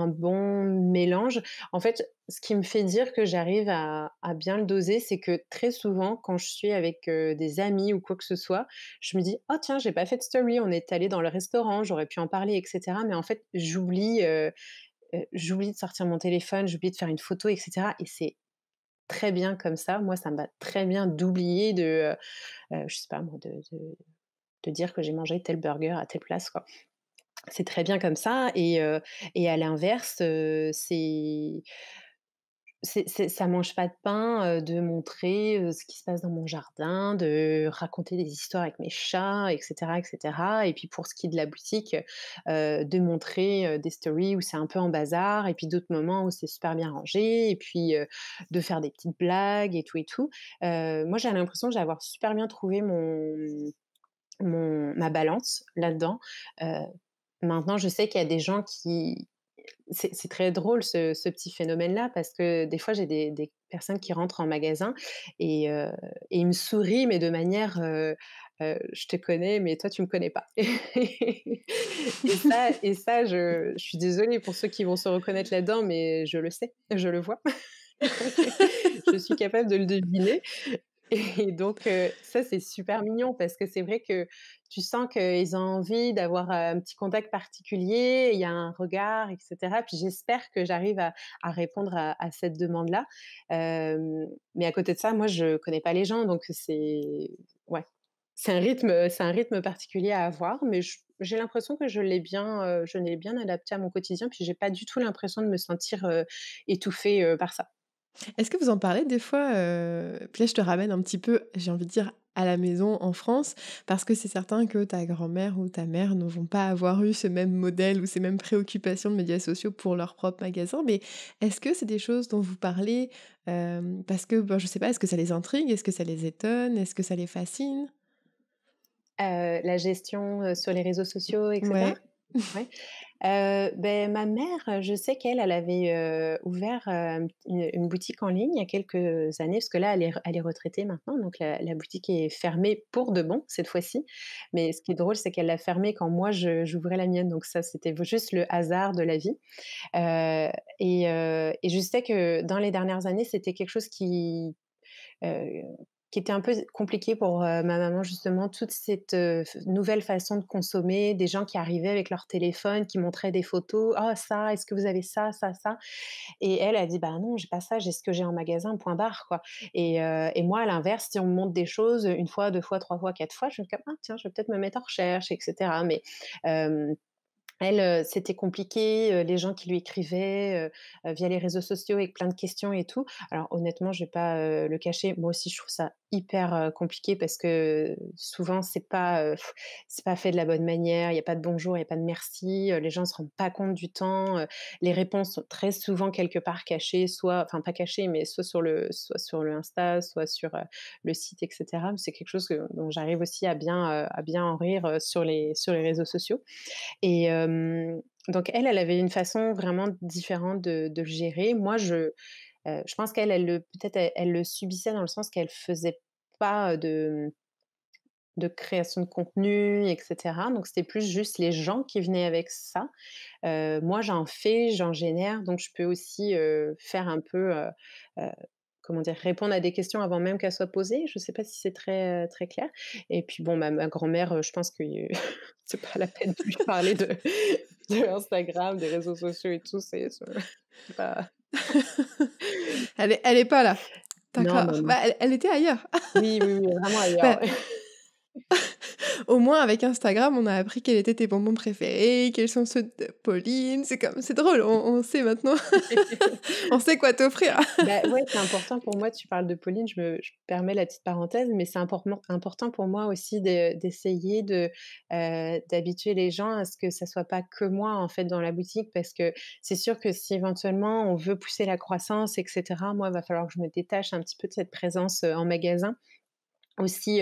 bon mélange. En fait, ce qui me fait dire que j'arrive à, bien le doser, c'est que très souvent, quand je suis avec des amis ou quoi que ce soit, je me dis, oh tiens, j'ai pas fait de story, on est allé dans le restaurant, j'aurais pu en parler, etc. Mais en fait, j'oublie. j'oublie de sortir mon téléphone, j'oublie de faire une photo, etc. Et c'est très bien comme ça. Moi, ça me va très bien d'oublier de, euh, euh, je sais pas moi, de, de, dire que j'ai mangé tel burger à telle place, quoi. C'est très bien comme ça. Et, euh, et à l'inverse, c'est ça ne ça mange pas de pain de montrer ce qui se passe dans mon jardin, de raconter des histoires avec mes chats, etc., etc. Et puis pour ce qui est de la boutique, de montrer des stories où c'est un peu en bazar, et puis d'autres moments où c'est super bien rangé, et puis de faire des petites blagues et tout et tout. moi, j'ai l'impression d'avoir super bien trouvé mon, mon ma balance là-dedans. Maintenant, je sais qu'il y a des gens qui, c'est très drôle ce, petit phénomène-là parce que des fois j'ai des, personnes qui rentrent en magasin euh, et, ils me sourient mais de manière euh, euh, je te connais mais toi tu me connais pas. et ça, et ça je, je, suis désolée pour ceux qui vont se reconnaître là-dedans mais je le sais, je le vois. je suis capable de le deviner. Et donc, ça, c'est super mignon parce que c'est vrai que tu sens qu'ils ont envie d'avoir un petit contact particulier, il y a un regard, etc. Puis j'espère que j'arrive à, répondre à, cette demande-là. mais à côté de ça, moi, je ne connais pas les gens, donc c'est ouais, un rythme, c'est un rythme particulier à avoir, mais j'ai l'impression que je l'ai bien, bien adapté à mon quotidien. Puis j'ai pas du tout l'impression de me sentir étouffée par ça. Est-ce que vous en parlez des fois euh... Puis je te ramène un petit peu, j'ai envie de dire, à la maison en France, parce que c'est certain que ta grand-mère ou ta mère ne vont pas avoir eu ce même modèle ou ces mêmes préoccupations de médias sociaux pour leur propre magasin. Mais est-ce que c'est des choses dont vous parlez euh, parce que, bon, je sais pas, est-ce que ça les intrigue Est-ce que ça les étonne Est-ce que ça les fascine euh, La gestion euh, sur les réseaux sociaux, etc. Ouais ben, ma mère, je sais qu'elle, elle avait ouvert une, boutique en ligne il y a quelques années, parce que là, elle est, elle est retraitée maintenant, donc la, boutique est fermée pour de bon cette fois-ci. Mais ce qui est drôle, c'est qu'elle l'a fermée quand moi j'ouvrais la mienne, donc ça, c'était juste le hasard de la vie. Et, et, je sais que dans les dernières années, c'était quelque chose qui qui était un peu compliqué pour euh, ma maman justement toute cette euh, nouvelle façon de consommer des gens qui arrivaient avec leur téléphone qui montraient des photos oh ça est-ce que vous avez ça ça ça et elle a dit bah non j'ai pas ça j'ai ce que j'ai en magasin point barre quoi et, euh, et moi à l'inverse si on me montre des choses une fois deux fois trois fois quatre fois je me dis ah tiens je vais peut-être me mettre en recherche etc mais elle, c'était compliqué, les gens qui lui écrivaient via les réseaux sociaux avec plein de questions et tout. Alors honnêtement, je vais pas le cacher, moi aussi je trouve ça hyper compliqué parce que souvent c'est pas c'est pas fait de la bonne manière, il n'y a pas de bonjour, il n'y a pas de merci, les gens se rendent pas compte du temps, les réponses sont très souvent quelque part cachées, soit enfin pas cachées mais soit sur le soit sur le Insta, soit sur le site etc. C'est quelque chose que, dont j'arrive aussi à bien à bien en rire sur les sur les réseaux sociaux et donc elle, elle avait une façon vraiment différente de, gérer. Moi, je, je pense qu'elle, elle le, peut-être, elle, le subissait dans le sens qu'elle faisait pas de, de création de contenu, etc. Donc c'était plus juste les gens qui venaient avec ça. moi, j'en fais, j'en génère, donc je peux aussi faire un peu comment dire, répondre à des questions avant même qu'elles soient posées. Je ne sais pas si c'est très, euh, très clair. Et puis, bon, bah, ma, grand-mère, euh, je pense que c'est pas la peine de lui parler de, Instagram, des réseaux sociaux et tout. C'est pas. elle, n'est pas là. D'accord. Bah, elle, était ailleurs. oui, oui, oui, vraiment bah, ailleurs. Au moins, avec Instagram, on a appris quels étaient tes bonbons préférés, quels sont ceux de Pauline. C'est comme, c'est drôle, on, sait maintenant. on sait quoi t'offrir. bah c'est important pour moi. Tu parles de Pauline, je me permets la petite parenthèse, mais c'est important, important pour moi aussi d'essayer de, euh, d'habituer les gens à ce que ça soit pas que moi, en fait, dans la boutique, parce que c'est sûr que si éventuellement on veut pousser la croissance, etc., moi, il va falloir que je me détache un petit peu de cette présence euh, en magasin aussi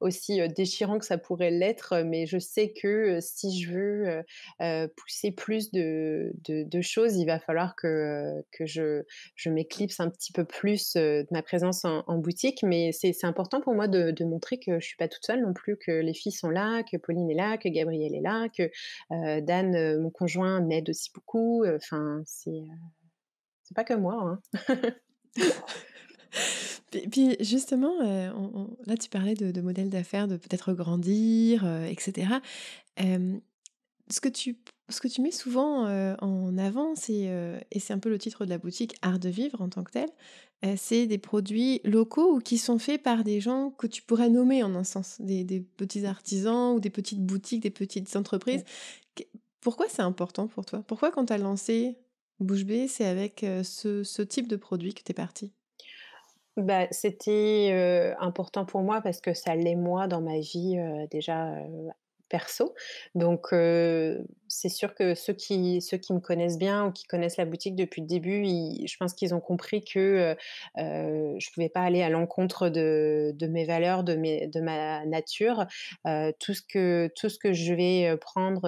aussi déchirant que ça pourrait l'être mais je sais que si je veux pousser plus de, de, choses il va falloir que que je je m'éclipse un petit peu plus de ma présence en, boutique mais c'est important pour moi de, de, montrer que je suis pas toute seule non plus que les filles sont là que Pauline est là que Gabriel est là que Dan mon conjoint m'aide aussi beaucoup enfin c'est c'est pas que moi hein. Puis, puis justement, euh, là tu parlais de, modèles modèle d'affaires, de peut-être grandir, euh, etc. ce que tu ce que tu mets souvent euh, en avant, c'est, et c'est un peu le titre de la boutique Art de vivre en tant que tel, c'est des produits locaux ou qui sont faits par des gens que tu pourrais nommer en un sens, des, petits artisans ou des petites boutiques, des petites entreprises. Pourquoi c'est important pour toi Pourquoi quand tu as lancé Bouche B, c'est avec ce, ce, type de produit que tu es parti bah, c'était important pour moi parce que ça l'est moi dans ma vie déjà perso. Donc c'est sûr que ceux qui, ceux qui me connaissent bien ou qui connaissent la boutique depuis le début, je pense qu'ils ont compris que je ne pouvais pas aller à l'encontre de, de, mes valeurs, de, mes, de ma nature. tout, ce que, tout ce que je vais prendre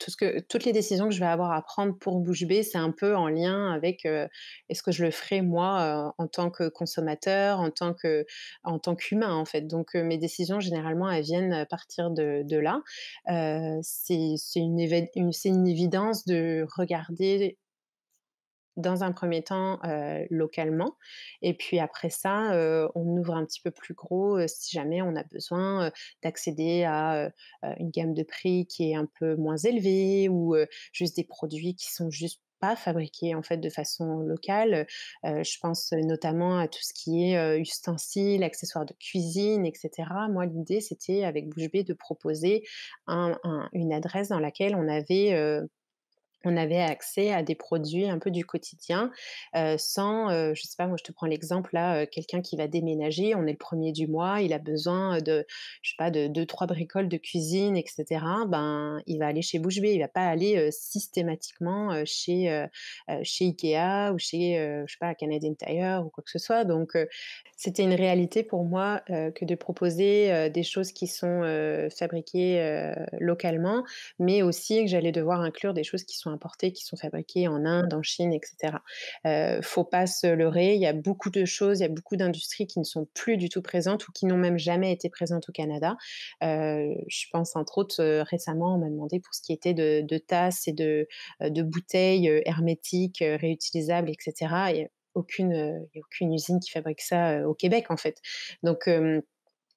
tout ce que, toutes les décisions que je vais avoir à prendre pour Bouche B, c'est un peu en lien avec est-ce que je le ferai moi en tant que consommateur, en tant que en tant qu'humain en fait. Donc mes décisions généralement elles viennent à partir de, là. c'est une, une, une évidence de regarder dans un premier temps localement et puis après ça on ouvre un petit peu plus gros si jamais on a besoin d'accéder à une gamme de prix qui est un peu moins élevée ou juste des produits qui sont juste pas fabriqués en fait de façon locale. je pense notamment à tout ce qui est ustensiles, accessoires de cuisine, etc. Moi, l'idée, c'était avec Bouche B, de proposer une adresse dans laquelle on avait on avait accès à des produits un peu du quotidien sans, je je sais pas, moi je te prends l'exemple là, quelqu'un qui va déménager, on est le premier du mois, il a besoin de, je sais pas, de deux, trois bricoles de cuisine, etc. Ben, il va aller chez Bouche B, il va pas aller systématiquement chez, chez Ikea ou chez, je sais pas, Canadian Tire ou quoi que ce soit. Donc, c'était une réalité pour moi que de proposer des choses qui sont fabriquées localement, mais aussi que j'allais devoir inclure des choses qui sont importés, qui sont fabriqués en Inde, mmh. en Chine, etc. Euh, faut pas se leurrer. Il y a beaucoup de choses, il y a beaucoup d'industries qui ne sont plus du tout présentes ou qui n'ont même jamais été présentes au Canada. Euh, je pense entre autres euh, récemment, on m'a demandé pour ce qui était de, tasses et de, euh, de bouteilles hermétiques, réutilisables, etc. Il aucune, a aucune usine qui fabrique ça au Québec en fait. Donc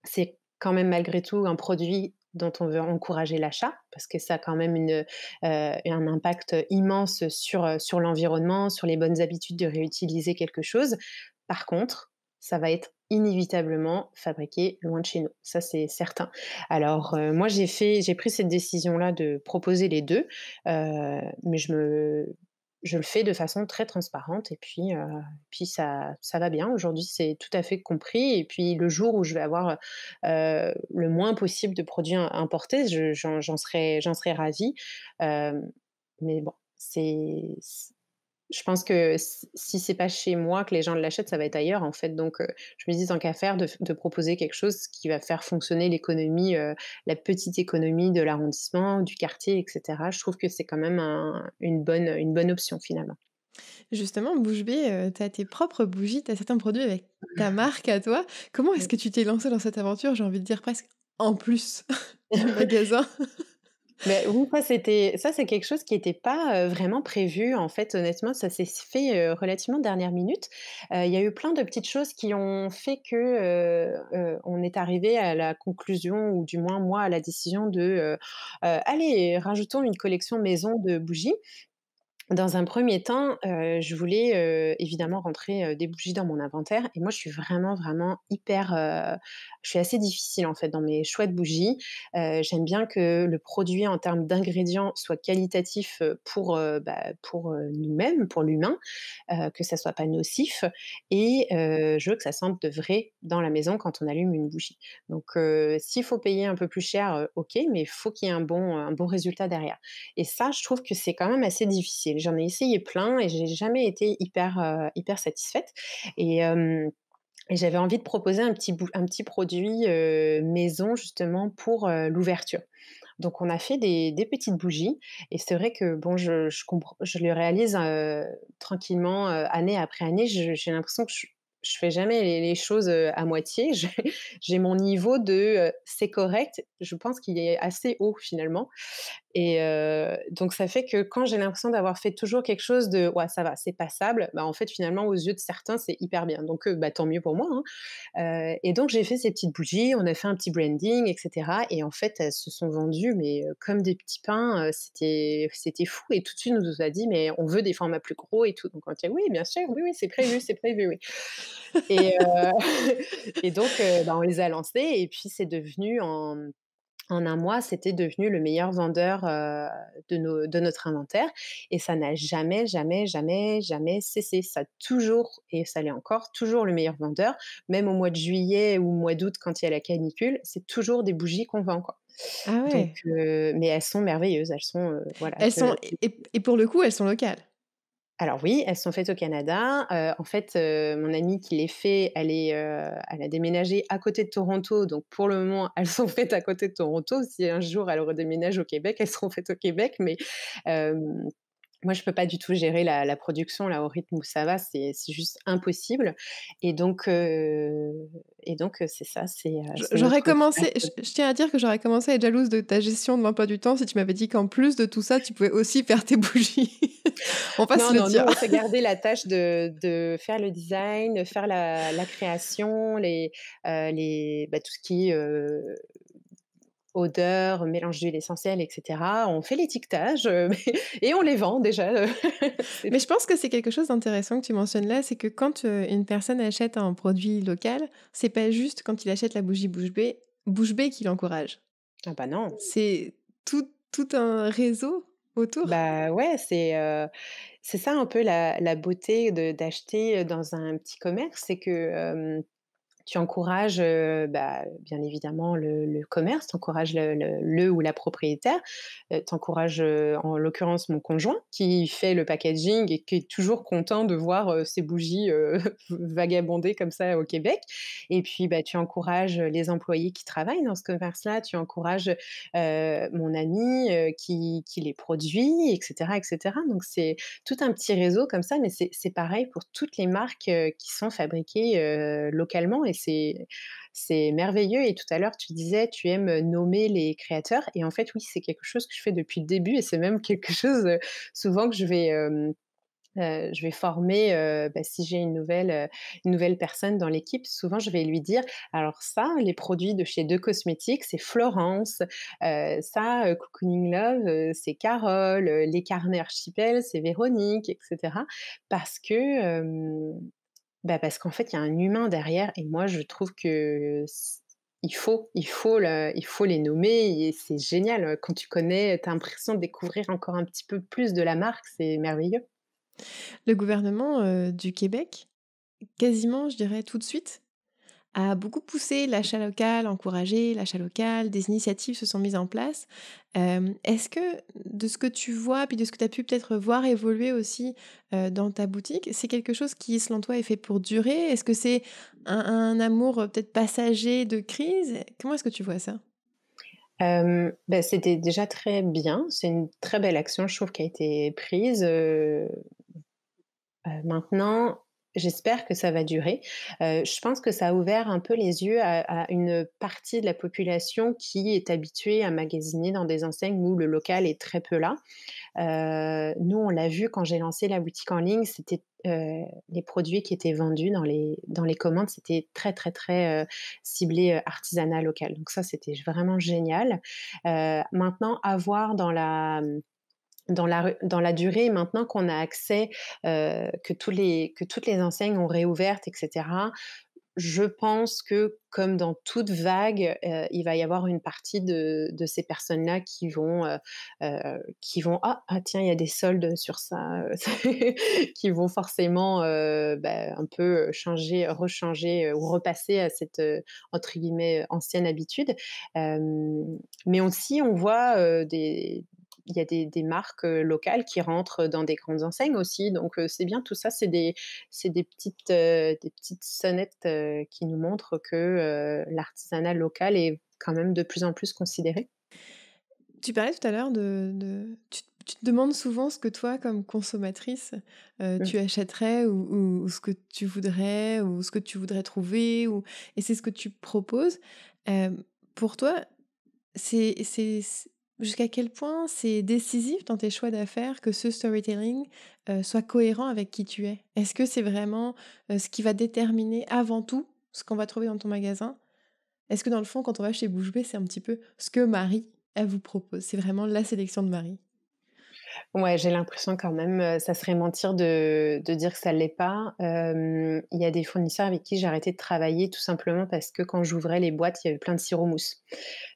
c'est quand même malgré tout un produit dont on veut encourager l'achat, parce que ça a quand même une, euh, un impact immense sur, euh, sur l'environnement, sur les bonnes habitudes de réutiliser quelque chose. Par contre, ça va être inévitablement fabriqué loin de chez nous, ça c'est certain. Alors euh, moi j'ai fait, j'ai pris cette décision là de proposer les deux, mais je me je le fais de façon très transparente et puis, euh, puis ça, ça va bien. Aujourd'hui, c'est tout à fait compris. Et puis le jour où je vais avoir euh, le moins possible de produits importés, j'en serai, serai ravie. Euh, mais bon, c'est je pense que si c'est pas chez moi que les gens l'achètent, ça va être ailleurs en fait. Donc euh, je me dis tant qu'à faire de, proposer quelque chose qui va faire fonctionner l'économie, euh, la petite économie de l'arrondissement, du quartier, etc. Je trouve que c'est quand même une, bonne, option finalement. Justement, Bouche B, euh, tu as tes propres bougies, tu as certains produits avec ta marque à toi. Comment est-ce que tu t'es lancé dans cette aventure, j'ai envie de dire presque en plus du magasin oui, ça c'était ça c'est quelque chose qui n'était pas vraiment prévu en fait honnêtement ça s'est fait relativement dernière minute. Il y a eu plein de petites choses qui ont fait que on est arrivé à la conclusion ou du moins moi à la décision de allez rajoutons une collection maison de bougies dans un premier temps, je voulais évidemment rentrer des bougies dans mon inventaire. Et moi, je suis vraiment, vraiment hyper. je suis assez difficile en fait dans mes choix de bougies. J'aime bien que le produit en termes d'ingrédients soit qualitatif pour, bah, pour nous-mêmes, pour l'humain, que ça soit pas nocif. Et je veux que ça sente de vrai dans la maison quand on allume une bougie. Donc, s'il faut payer un peu plus cher, ok, mais il faut qu'il y ait un bon, un bon résultat derrière. Et ça, je trouve que c'est quand même assez difficile j'en ai essayé plein et j'ai jamais été hyper, euh, hyper satisfaite. Et j'avais envie de proposer un petit, un petit produit maison justement pour l'ouverture. Donc on a fait des, des petites bougies et c'est vrai que bon je je, je le réalise tranquillement année après année. J'ai l'impression que je, je fais jamais les, choses à moitié. J'ai mon niveau de c'est correct, je pense qu'il est assez haut finalement. Et donc ça fait que quand j'ai l'impression d'avoir fait toujours quelque chose de ouais ça va, c'est passable, bah en fait finalement aux yeux de certains c'est hyper bien. Donc bah tant mieux pour moi. Hein. et donc j'ai fait ces petites bougies, on a fait un petit branding, etc. Et en fait elles se sont vendues mais comme des petits pains, c'était c'était fou. Et tout de suite on nous a dit mais on veut des formats plus gros et tout. Donc on dit oui bien sûr, oui oui c'est prévu, c'est prévu, oui. Et, donc, bah, on les a lancés. Et puis, c'est devenu en, un mois, c'était devenu le meilleur vendeur de, notre inventaire. Et ça n'a jamais, jamais, jamais, jamais cessé. Ça toujours, et ça l'est encore, toujours le meilleur vendeur. Même au mois de juillet ou au mois d'août, quand il y a la canicule, c'est toujours des bougies qu'on vend. Quoi. Ah mais elles sont merveilleuses. Elles sont. voilà, elles sont et, pour le coup, elles sont locales. Alors oui, elles sont faites au Canada. Euh, en fait, euh, mon amie qui les fait, elle, est, euh, elle a déménagé à côté de Toronto. Donc pour le moment, elles sont faites à côté de Toronto. Si un jour elle redéménage au Québec, elles seront faites au Québec. Mais moi, je peux pas du tout gérer la, production là au rythme où ça va, c'est juste impossible. Et donc, euh, et donc euh, c'est ça. Euh, j'aurais commencé. Je, tiens à dire que j'aurais commencé à être jalouse de ta gestion de l'emploi du temps si tu m'avais dit qu'en plus de tout ça, tu pouvais aussi faire tes bougies. on passe non, le dire. Non, on la tâche de, de, faire le design, faire la, la création, les, les, bah, tout ce qui odeur, mélange d'huile essentielle, etc. On fait l'étiquetage euh, et on les vend déjà. Mais je pense que c'est quelque chose d'intéressant que tu mentionnes là, c'est que quand euh, une personne achète un produit local, c'est pas juste quand il achète la bougie bouche bée, bouche bée qu'il encourage. Ah bah non. C'est tout, tout un réseau autour. Bah ouais, c'est euh, c'est ça un peu la, la beauté d'acheter dans un petit commerce, c'est que tu encourages euh, bah, bien évidemment le, commerce, tu encourages le, ou la propriétaire, euh, tu encourages euh, en l'occurrence mon conjoint qui fait le packaging et qui est toujours content de voir ses bougies vagabonder comme ça au Québec. Et puis bah, tu encourages les employés qui travaillent dans ce commerce-là, tu encourages mon ami qui, les produit, etc. etc. Donc c'est tout un petit réseau comme ça, mais c'est pareil pour toutes les marques qui sont fabriquées localement et c'est merveilleux. Et tout à l'heure, tu disais, tu aimes nommer les créateurs. Et en fait, oui, c'est quelque chose que je fais depuis le début et c'est même quelque chose souvent que je vais. je vais former, bah, si j'ai une nouvelle, une nouvelle personne dans l'équipe, souvent je vais lui dire, alors ça, les produits de chez Deux Cosmétiques, c'est Florence, ça, Cocooning Love, c'est Carole, les carnets archipel, c'est Véronique, etc. Parce que bah, parce qu'en fait, il y a un humain derrière et moi, je trouve que il faut, il faut, il faut les nommer et c'est génial. Quand tu connais, tu as l'impression de découvrir encore un petit peu plus de la marque, c'est merveilleux. Le gouvernement du Québec, quasiment, je dirais tout de suite, a beaucoup poussé l'achat local, encouragé l'achat local, des initiatives se sont mises en place. Euh, est-ce que de ce que tu vois, puis de ce que tu as pu peut-être voir évoluer aussi euh, dans ta boutique, c'est quelque chose qui, selon toi, est fait pour durer Est-ce que c'est un, amour euh, peut-être passager de crise Comment est-ce que tu vois ça ben, C'était déjà très bien. C'est une très belle action, je trouve, qui a été prise. maintenant, J'espère que ça va durer. Euh, je pense que ça a ouvert un peu les yeux à, une partie de la population qui est habituée à magasiner dans des enseignes où le local est très peu là. Euh, nous, on l'a vu quand j'ai lancé la boutique en ligne, c'était euh, les produits qui étaient vendus dans les, dans les commandes, c'était très, très, très ciblé artisanat local. Donc ça, c'était vraiment génial. maintenant, avoir dans la dans la, dans la durée, maintenant qu'on a accès, euh, que, tous les, que toutes les enseignes ont réouvertes, etc., je pense que, comme dans toute vague, euh, il va y avoir une partie de, de ces personnes-là qui vont, euh, qui vont ah, ah, tiens, il y a des soldes sur ça, qui vont forcément bah, un peu changer, rechanger ou repasser à cette entre guillemets ancienne habitude. mais aussi, on voit des, il y a des, des, marques locales qui rentrent dans des grandes enseignes aussi. Donc, c'est bien. Tout ça, c'est des, des, petites, des petites sonnettes qui nous montrent que l'artisanat local est quand même de plus en plus considéré. Tu parlais tout à l'heure de, de tu, te demandes souvent ce que toi, comme consommatrice, mmh. tu achèterais ou, ce que tu voudrais ou ce que tu voudrais trouver et c'est ce que tu proposes. pour toi, c'est Jusqu'à quel point c'est décisif dans tes choix d'affaires que ce storytelling euh, soit cohérent avec qui tu es Est-ce que c'est vraiment euh, ce qui va déterminer avant tout ce qu'on va trouver dans ton magasin Est-ce que dans le fond, quand on va chez Bouche c'est un petit peu ce que Marie, elle vous propose C'est vraiment la sélection de Marie Ouais, j'ai l'impression quand même, euh, ça serait mentir de, de dire que ça ne l'est pas. Il y a des fournisseurs avec qui j'ai arrêté de travailler tout simplement parce que quand j'ouvrais les boîtes, il y avait plein de sirop mousse.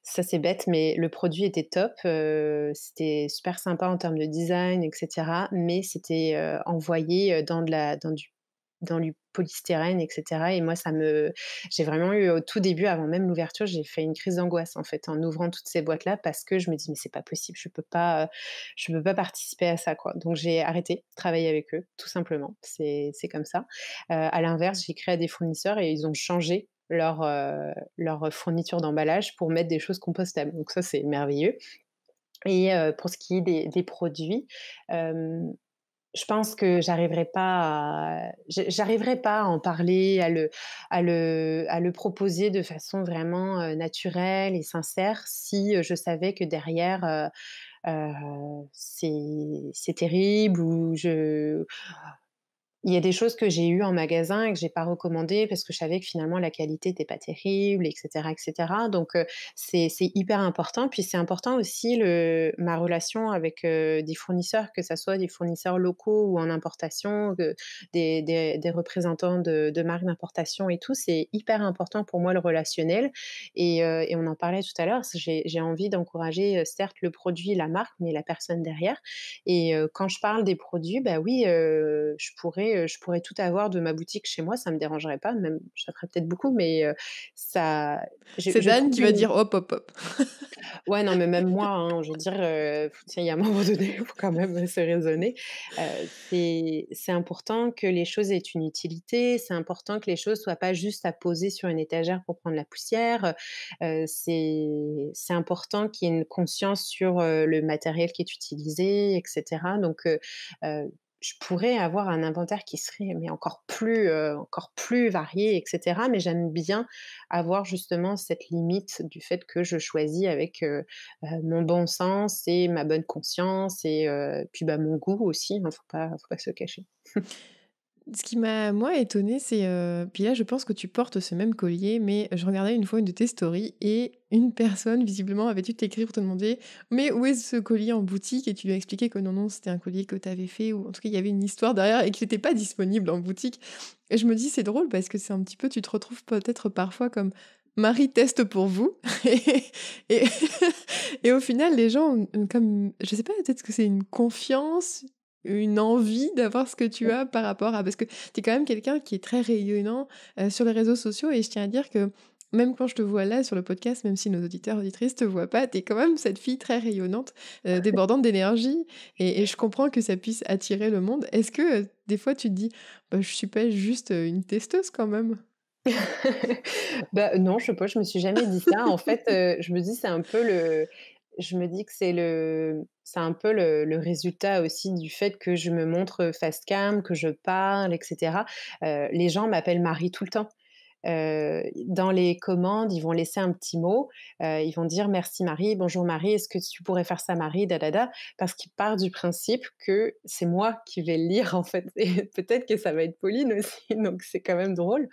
Ça, c'est bête, mais le produit était top. Euh, c'était super sympa en termes de design, etc. Mais c'était euh, envoyé dans, de la, dans du dans du polystyrène, etc. Et moi, ça me, j'ai vraiment eu au tout début, avant même l'ouverture, j'ai fait une crise d'angoisse en fait en ouvrant toutes ces boîtes là parce que je me dis mais c'est pas possible, je peux pas, je peux pas participer à ça quoi. Donc j'ai arrêté de travailler avec eux, tout simplement. C'est comme ça. Euh, à l'inverse, j'ai créé des fournisseurs et ils ont changé leur, euh, leur fourniture d'emballage pour mettre des choses compostables. Donc ça, c'est merveilleux. Et euh, pour ce qui est des, des produits, je pense que j'arriverai pas à, pas en parler, à le, à le, proposer de façon vraiment naturelle et sincère si je savais que derrière c'est terrible ou je il y a des choses que j'ai eues en magasin et que j'ai pas recommandées parce que je savais que finalement la qualité n'était pas terrible, etc., etc. Donc c'est hyper important. Puis c'est important aussi le, ma relation avec des fournisseurs, que ce soit des fournisseurs locaux ou en importation, des, des, représentants de, de marques d'importation et tout. C'est hyper important pour moi le relationnel. Et, et on en parlait tout à l'heure. J'ai envie d'encourager certes le produit, la marque, mais la personne derrière. Et quand je parle des produits, bah oui, je pourrais je pourrais tout avoir de ma boutique chez moi, ça me dérangerait pas, même ça ferait peut-être beaucoup, mais ça. C'est Dan qui va dire hop, hop, hop. ouais, non, mais même moi, hein, je veux dire, il y a un moment donné, il faut quand même se raisonner. Euh, c'est important que les choses aient une utilité, c'est important que les choses soient pas juste à poser sur une étagère pour prendre la poussière. Euh, c'est important qu'il y ait une conscience sur le matériel qui est utilisé, etc. Donc, je pourrais avoir un inventaire qui serait mais encore plus euh, encore plus varié etc mais j'aime bien avoir justement cette limite du fait que je choisis avec euh, euh, mon bon sens et ma bonne conscience et puis bah mon goût aussi il hein, faut pas faut pas se cacher ce qui m'a, moi, étonnée, c'est. Euh, puis là, je pense que tu portes ce même collier, mais je regardais une fois une de tes stories et une personne, visiblement, avait dû t'écrire pour te demander Mais où est ce collier en boutique Et tu lui as expliqué que non, non, c'était un collier que tu avais fait, ou en tout cas, il y avait une histoire derrière et qu'il n'était pas disponible en boutique. Et je me dis, c'est drôle parce que c'est un petit peu, tu te retrouves peut-être parfois comme Marie teste pour vous. et, et, au final, les gens, comme, je sais pas, peut-être que c'est une confiance, une envie d'avoir ce que tu as par rapport à... Parce que tu es quand même quelqu'un qui est très rayonnant euh, sur les réseaux sociaux et je tiens à dire que même quand je te vois là sur le podcast, même si nos auditeurs, auditrices te voient pas, tu es quand même cette fille très rayonnante, euh, débordante d'énergie, et, je comprends que ça puisse attirer le monde. Est-ce que euh, des fois tu te dis, bah, je suis pas juste une testeuse quand même bah, non, je sais pas, je me suis jamais dit ça. En fait, je me dis c'est un peu le, je me dis que c'est le, c'est un peu le, résultat aussi du fait que je me montre face cam, que je parle, etc. Euh, les gens m'appellent Marie tout le temps. Euh, dans les commandes, ils vont laisser un petit mot. Euh, ils vont dire merci Marie, bonjour Marie, est-ce que tu pourrais faire ça Marie, dadada, parce qu'ils partent du principe que c'est moi qui vais lire en fait. peut-être que ça va être Pauline aussi, donc c'est quand même drôle.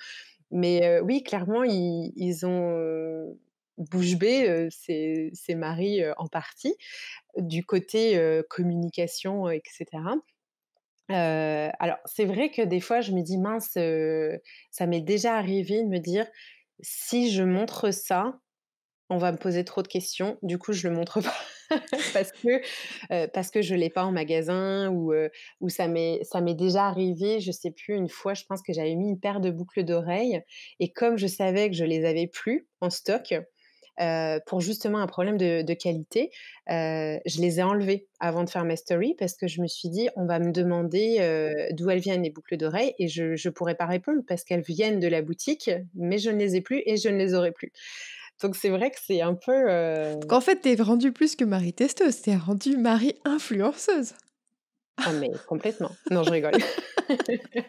Mais oui, clairement, ils, ils ont bouche bée, c'est, c'est Marie en partie, du côté communication, etc. alors, c'est vrai que des fois, je me dis, mince, ça m'est déjà arrivé de me dire, si je montre ça, on va me poser trop de questions, du coup, je le montre pas parce que parce que je l'ai pas en magasin ou ça m'est déjà arrivé, je sais plus une fois, je pense que j'avais mis une paire de boucles d'oreilles et comme je savais que je les avais plus en stock, euh, pour justement un problème de, qualité, euh, je les ai enlevées avant de faire ma story parce que je me suis dit, on va me demander euh, d'où elles viennent les boucles d'oreilles et je ne pourrais pas répondre parce qu'elles viennent de la boutique, mais je ne les ai plus et je ne les aurai plus. Donc c'est vrai que c'est un peu... en fait, tu es rendue plus que Marie testeuse, tu es rendue Marie influenceuse. Ah mais complètement. Non, je rigole.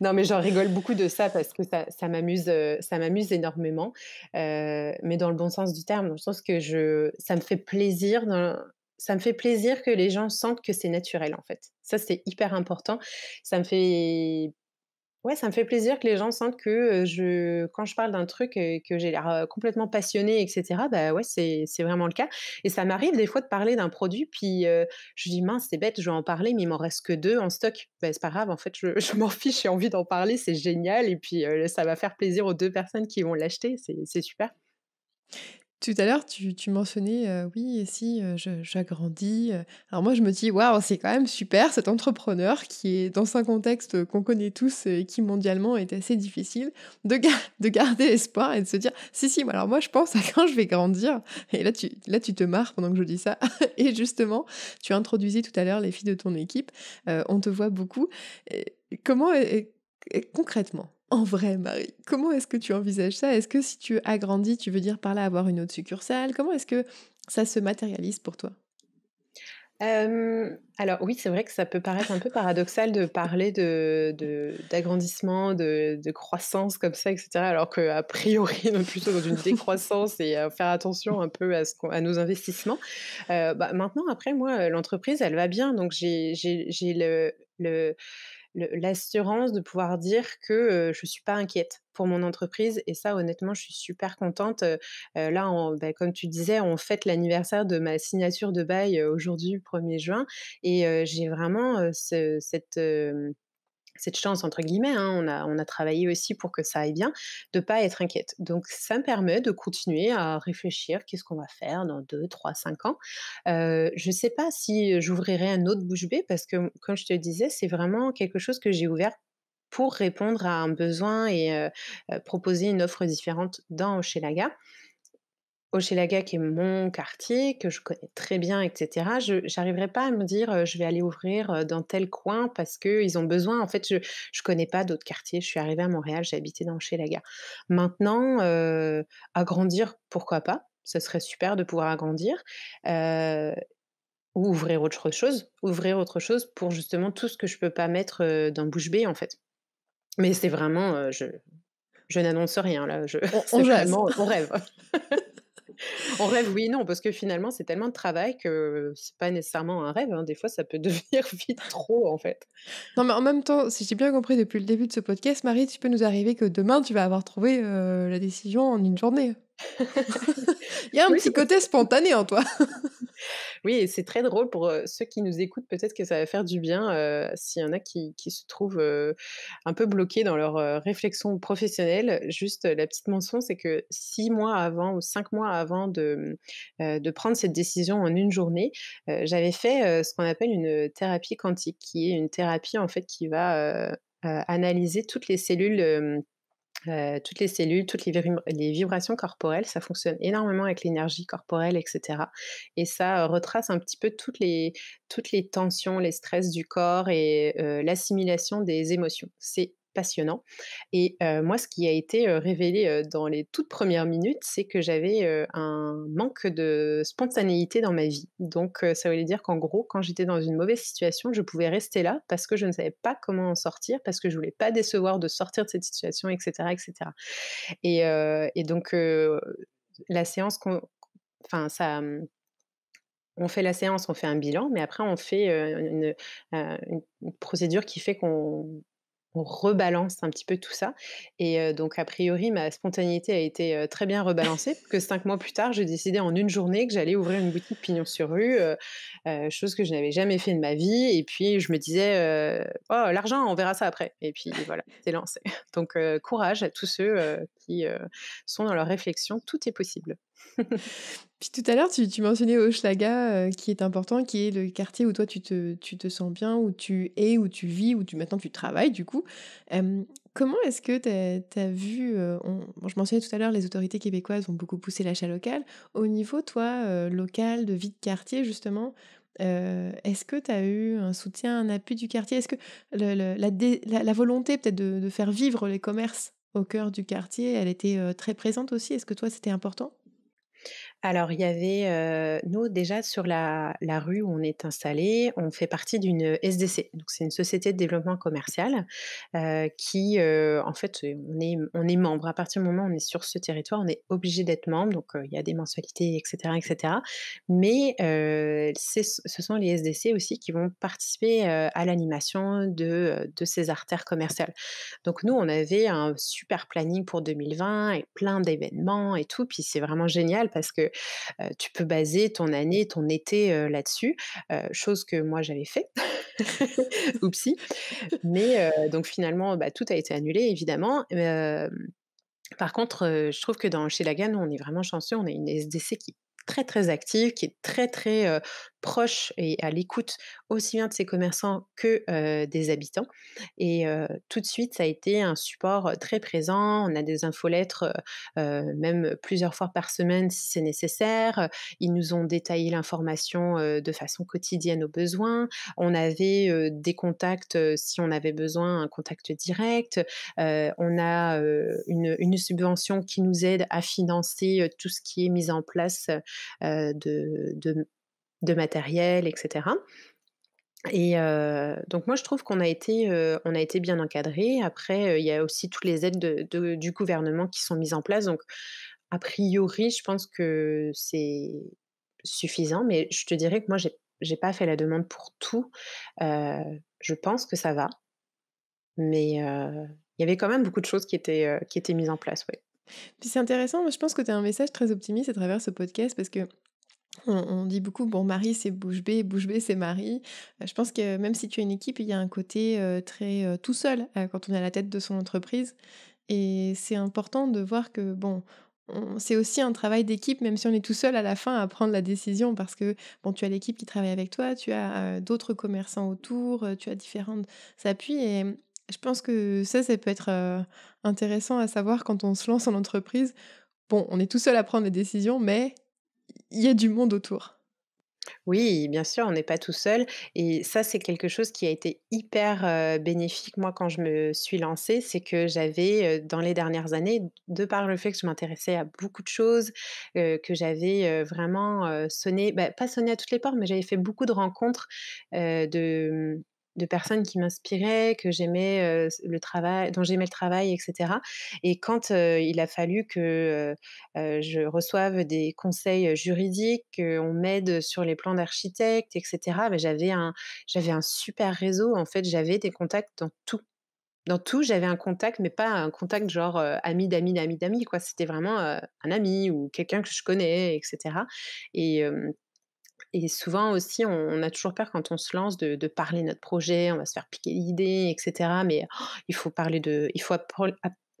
non, mais j'en rigole beaucoup de ça parce que ça, m'amuse, euh, ça m'amuse énormément, euh, mais dans le bon sens du terme, je pense que je, ça me fait plaisir. ça me fait plaisir que les gens sentent que c'est naturel en fait. Ça c'est hyper important. Ça me fait Ouais, ça me fait plaisir que les gens sentent que je, quand je parle d'un truc et que j'ai l'air complètement passionné, etc., bah ouais, c'est, vraiment le cas. Et ça m'arrive des fois de parler d'un produit, puis je dis mince, c'est bête, je vais en parler, mais il m'en reste que deux en stock. Bah, c'est pas grave, en fait, je, m'en fiche, j'ai envie d'en parler, c'est génial, et puis ça va faire plaisir aux deux personnes qui vont l'acheter, c'est, c'est super. Tout à l'heure, tu, tu mentionnais, euh, oui, et si euh, j'agrandis. Euh. Alors moi, je me dis, waouh, c'est quand même super, cet entrepreneur qui est dans un contexte qu'on connaît tous et qui mondialement est assez difficile, de, garder espoir et de se dire, si, si, alors moi, je pense à quand je vais grandir. Et là, tu, là, tu te marres pendant que je dis ça. et justement, tu introduisais tout à l'heure les filles de ton équipe. on te voit beaucoup. Et comment, concrètement, en vrai, Marie, comment est-ce que tu envisages ça Est-ce que si tu agrandis, tu veux dire par là avoir une autre succursale Comment est-ce que ça se matérialise pour toi euh, alors oui, c'est vrai que ça peut paraître un peu paradoxal de parler d'agrandissement, de, d'agrandissement, de, croissance comme ça, etc. Alors que a priori, on est plutôt dans une décroissance et à faire attention un peu à, ce à nos investissements. Euh, bah, maintenant, après moi, l'entreprise, elle va bien, donc j'ai le l'assurance de pouvoir dire que je ne suis pas inquiète pour mon entreprise. Et ça, honnêtement, je suis super contente. là, bah, comme tu disais, on fête l'anniversaire de ma signature de bail aujourd'hui, 1er juin. Et j'ai vraiment cette cette chance entre guillemets, hein, on, a, travaillé aussi pour que ça aille bien, de pas être inquiète. Donc ça me permet de continuer à réfléchir, qu'est-ce qu'on va faire dans 2, 3, 5 ans. Euh, je ne sais pas si j'ouvrirai un autre bouche bée parce que comme je te disais, c'est vraiment quelque chose que j'ai ouvert pour répondre à un besoin et euh, euh, proposer une offre différente dans Chez Laga. Oshelaga qui est mon quartier, que je connais très bien, etc., je n'arriverai pas à me dire je vais aller ouvrir dans tel coin parce qu'ils ont besoin. En fait, je ne connais pas d'autres quartiers. Je suis arrivée à Montréal, j'ai habité dans Oshelaga Maintenant, agrandir, pourquoi pas Ce serait super de pouvoir agrandir. ou ouvrir autre chose, ouvrir autre chose pour justement tout ce que je peux pas mettre dans bouche B en fait. Mais c'est vraiment, je, je n'annonce rien là. Je, vraiment, on rêve. on rêve, oui, non, parce que finalement, c'est tellement de travail que c'est pas nécessairement un rêve. Hein. Des fois, ça peut devenir vite trop, en fait. Non, mais en même temps, si j'ai bien compris depuis le début de ce podcast, Marie, tu peux nous arriver que demain, tu vas avoir trouvé euh, la décision en une journée. Il y a un petit côté spontané en toi. Oui, et c'est très drôle pour ceux qui nous écoutent. Peut-être que ça va faire du bien s'il y en a qui, se trouvent un peu bloqués dans leur réflexion professionnelle. Juste la petite mention, c'est que six mois avant ou cinq mois avant de, de prendre cette décision en une journée, j'avais fait ce qu'on appelle une thérapie quantique, qui est une thérapie en fait qui va analyser toutes les cellules euh, toutes les cellules, toutes les, vibrations corporelles, ça fonctionne énormément avec l'énergie corporelle, etc. Et ça euh, retrace un petit peu toutes les, tensions, les stress du corps et euh, l'assimilation des émotions. C'est passionnant. Et moi, ce qui a été révélé dans les toutes premières minutes, c'est que j'avais un manque de spontanéité dans ma vie. Donc, ça voulait dire qu'en gros, quand j'étais dans une mauvaise situation, je pouvais rester là parce que je ne savais pas comment en sortir, parce que je voulais pas décevoir de sortir de cette situation, etc., etc. Et, et donc, la séance, enfin, ça mmh, on fait la séance, on fait un bilan, mais après on fait une procédure qui fait qu'on on rebalance un petit peu tout ça. Et donc, a priori, ma spontanéité a été très bien rebalancée, que cinq mois plus tard, j'ai décidé en une journée que j'allais ouvrir une boutique pignon sur rue, chose que je n'avais jamais fait de ma vie. Et puis, je me disais, oh, l'argent, on verra ça après. Et puis, voilà, c'est lancé. Donc, courage à tous ceux qui sont dans leur réflexion, tout est possible. Puis tout à l'heure, tu, tu, mentionnais Hochelaga, euh, qui est important, qui est le quartier où toi tu te, tu te, sens bien, où tu es, où tu vis, où tu, maintenant tu travailles du coup. Euh, comment est-ce que tu as, vu, euh, je mentionnais tout à l'heure, les autorités québécoises ont beaucoup poussé l'achat local. Au niveau, toi, local, de vie de quartier justement, Est-ce que tu as eu un soutien, un appui du quartier Est-ce que la, la, volonté peut-être de, de, faire vivre les commerces au cœur du quartier, elle était très présente aussi Est-ce que toi, c'était important alors, il y avait, nous, déjà sur la, rue où on est installé, on fait partie d'une SDC. Donc, c'est une société de développement commercial qui, en fait, on est, on est membre. À partir du moment où on est sur ce territoire, on est obligé d'être membre. Donc, il y a des mensualités, etc. etc. Mais ce sont les SDC aussi qui vont participer à l'animation de, de ces artères commerciales. Donc, nous, on avait un super planning pour 2020 et plein d'événements et tout. Puis, c'est vraiment génial parce que tu peux baser ton année, ton été là-dessus, chose que moi j'avais fait. Oupsie. Mais donc finalement, bah, tout a été annulé, évidemment. par contre, je trouve que dans, chez Lagan, on est vraiment chanceux, on a une SDC qui très très active, qui est très très proche et à l'écoute aussi bien de ses commerçants que des habitants. Et tout de suite, ça a été un support très présent. On a des infolettres même plusieurs fois par semaine si c'est nécessaire. Ils nous ont détaillé l'information de façon quotidienne aux besoins. On avait des contacts si on avait besoin, un contact direct. on a une, une, subvention qui nous aide à financer tout ce qui est mis en place euh, de, de, matériel, etc. Et euh, donc moi je trouve qu'on a été euh, on a été bien encadré. Après il y a aussi toutes les aides du gouvernement qui sont mises en place. Donc a priori je pense que c'est suffisant, mais je te dirais que moi j'ai j'ai pas fait la demande pour tout. je pense que ça va, mais il y avait quand même beaucoup de choses qui étaient qui étaient mises en place. Ouais c'est intéressant, je pense que tu as un message très optimiste à travers ce podcast parce que on, dit beaucoup, bon, Marie, c'est bouche B, bouche B c'est Marie. Euh, je pense que même si tu as une équipe, il y a un côté euh, très euh, tout seul quand on est à la tête de son entreprise. Et c'est important de voir que, bon, c'est aussi un travail d'équipe, même si on est tout seul à la fin à prendre la décision, parce que bon, tu as l'équipe qui travaille avec toi, tu as d'autres commerçants autour, tu as différents appuis, et je pense que ça, ça peut être intéressant à savoir quand on se lance en entreprise. Bon, on est tout seul à prendre des décisions, mais il y a du monde autour. Oui, bien sûr, on n'est pas tout seul. Et ça, c'est quelque chose qui a été hyper bénéfique, moi, quand je me suis lancée. C'est que j'avais, dans les dernières années, de par le fait que je m'intéressais à beaucoup de choses, que j'avais vraiment sonné, bah, pas sonné à toutes les portes, mais j'avais fait beaucoup de rencontres de mmh, de personnes qui m'inspiraient, que j'aimais le travail, dont j'aimais le travail, etc. Et quand il a fallu que je reçoive des conseils juridiques, qu'on m'aide sur les plans d'architecte, etc. Mais bah, j'avais un, j'avais un super réseau. En fait, j'avais des contacts dans tout. Dans tout, j'avais un contact, mais pas un contact genre ami d'ami d'ami d'ami. quoi. C'était vraiment un ami ou quelqu'un que je connais, etc. Et et souvent aussi, on, a toujours peur quand on se lance de, de, parler notre projet, on va se faire piquer l'idée, etc. Mais oh, il faut parler de, il faut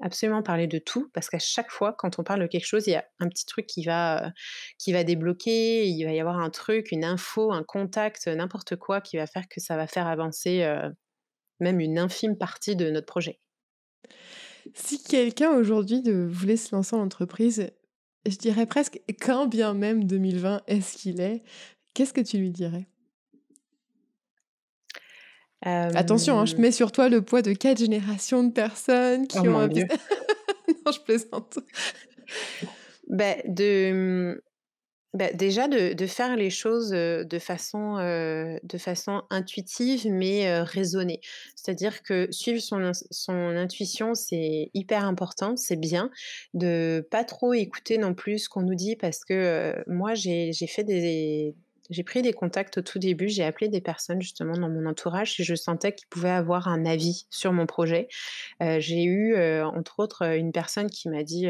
absolument parler de tout parce qu'à chaque fois, quand on parle de quelque chose, il y a un petit truc qui va, euh, qui va débloquer, il va y avoir un truc, une info, un contact, n'importe quoi qui va faire que ça va faire avancer euh, même une infime partie de notre projet. Si quelqu'un aujourd'hui voulait se lancer en entreprise, je dirais presque, quand bien même 2020 est-ce qu'il est, Qu'est-ce que tu lui dirais Attention, hein, je mets sur toi le poids de quatre générations de personnes qui oh, ont un non, je plaisante. Bah, de, mmh, bah, déjà de, de, faire les choses de façon, de façon intuitive mais raisonnée. C'est-à-dire que suivre son, son intuition, c'est hyper important, c'est bien. De pas trop écouter non plus ce qu'on nous dit parce que moi, j'ai fait des, j'ai pris des contacts au tout début, j'ai appelé des personnes justement dans mon entourage et je sentais qu'ils pouvaient avoir un avis sur mon projet. Euh, j'ai eu euh, entre autres euh, une personne qui m'a dit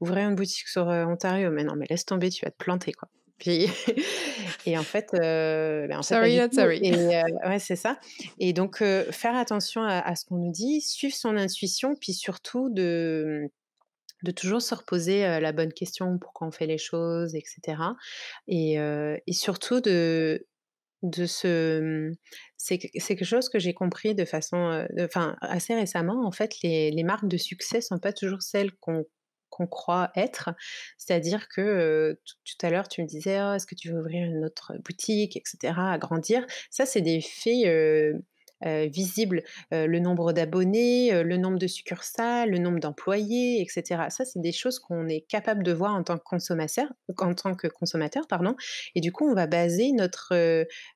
ouvrez une boutique sur Ontario, mais non mais laisse tomber, tu vas te planter quoi. Puis, et en fait, ben, sorry, sorry. Et, c'est ça. Et donc, faire attention à ce qu'on nous dit, suivre son intuition, puis surtout de de toujours se reposer la bonne question, pourquoi on fait les choses, etc. Et, surtout de, de ce mmh, c'est quelque chose que j'ai compris de façon enfin assez récemment en fait les, marques de succès sont pas toujours celles qu'on croit être, c'est-à-dire que tout à l'heure tu me disais «Ah, est-ce que tu veux ouvrir une autre boutique, etc., agrandir Ça c'est des faits euh, visible euh, le nombre d'abonnés, euh, le nombre de succursales, le nombre d'employés, etc. Ça, c'est des choses qu'on est capable de voir en tant que consommateur, en tant que consommateur, pardon. Et du coup, on va baser notre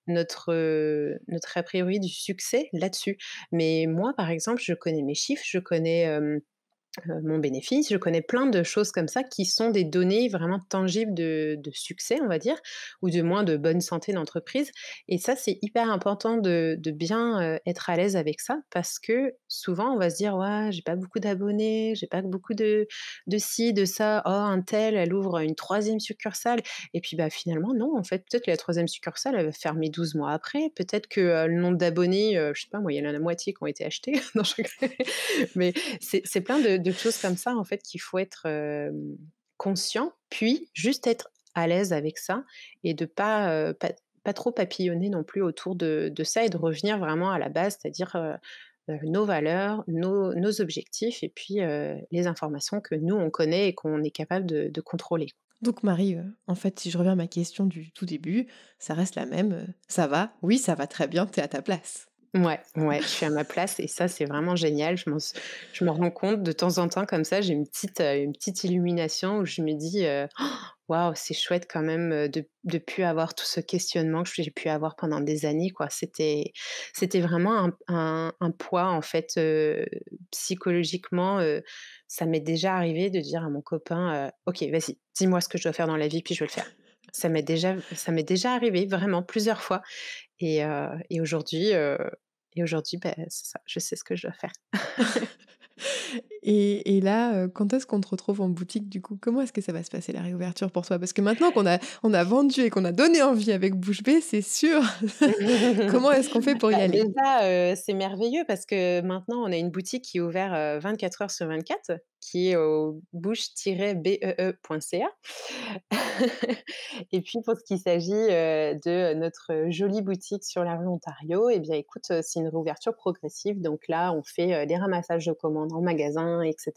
notre notre a priori du succès là-dessus. Mais moi, par exemple, je connais mes chiffres, je connais euh, mon bénéfice. Je connais plein de choses comme ça qui sont des données vraiment tangibles de, succès, on va dire, ou de moins de bonne santé d'entreprise. Et ça, c'est hyper important de, bien euh, être à l'aise avec ça parce que souvent, on va se dire Ouais, j'ai pas beaucoup d'abonnés, j'ai pas beaucoup de, de ci, de ça. Oh, un tel, elle ouvre une troisième succursale. Et puis, bah, finalement, non, en fait, peut-être que la troisième succursale, elle va fermer 12 mois après. Peut-être que euh, le nombre d'abonnés, je sais pas, moi, il y en a la moitié qui ont été achetés. Mais c'est plein de de choses comme ça, en fait, qu'il faut être conscient, puis juste être à l'aise avec ça et de pas, pas, trop papillonner non plus autour de, ça et de revenir vraiment à la base, c'est-à-dire nos valeurs, nos, objectifs et puis les informations que nous, on connaît et qu'on est capable de, de contrôler. Donc Marie, en fait, si je reviens à ma question du tout début, ça reste la même. Ça va Oui, ça va très bien, tu es à ta place. Ouais, ouais, je suis à ma place et ça, c'est vraiment génial. Je me je rends compte de temps en temps comme ça. J'ai une petite, euh, une petite illumination où je me dis, euh, «Oh, waouh, c'est chouette quand même euh, de, de plus avoir tout ce questionnement que j'ai pu avoir pendant des années. Quoi. C'était, c'était vraiment un, un, poids en fait psychologiquement. ça m'est déjà arrivé de dire à mon copain, ok, vas-y, dis-moi ce que je dois faire dans la vie, puis je vais le faire. Ça m'est déjà, ça m'est déjà arrivé vraiment plusieurs fois. Et, aujourd'hui, et aujourd'hui, ben, ça, je sais ce que je dois faire. Et, là, euh, quand est-ce qu'on te retrouve en boutique du coup Comment est-ce que ça va se passer la réouverture pour toi Parce que maintenant qu'on a, on a vendu et qu'on a donné envie avec Bouche B c'est sûr. Comment est-ce qu'on fait pour y bah, aller Déjà, euh, c'est merveilleux parce que maintenant, on a une boutique qui est ouverte 24 euh, heures sur 24 qui est au bouche-bee.ca. et puis pour ce qui s'agit de notre jolie boutique sur la rue Ontario, et eh bien écoute, c'est une réouverture progressive. Donc là, on fait des ramassages de commandes en magasin etc.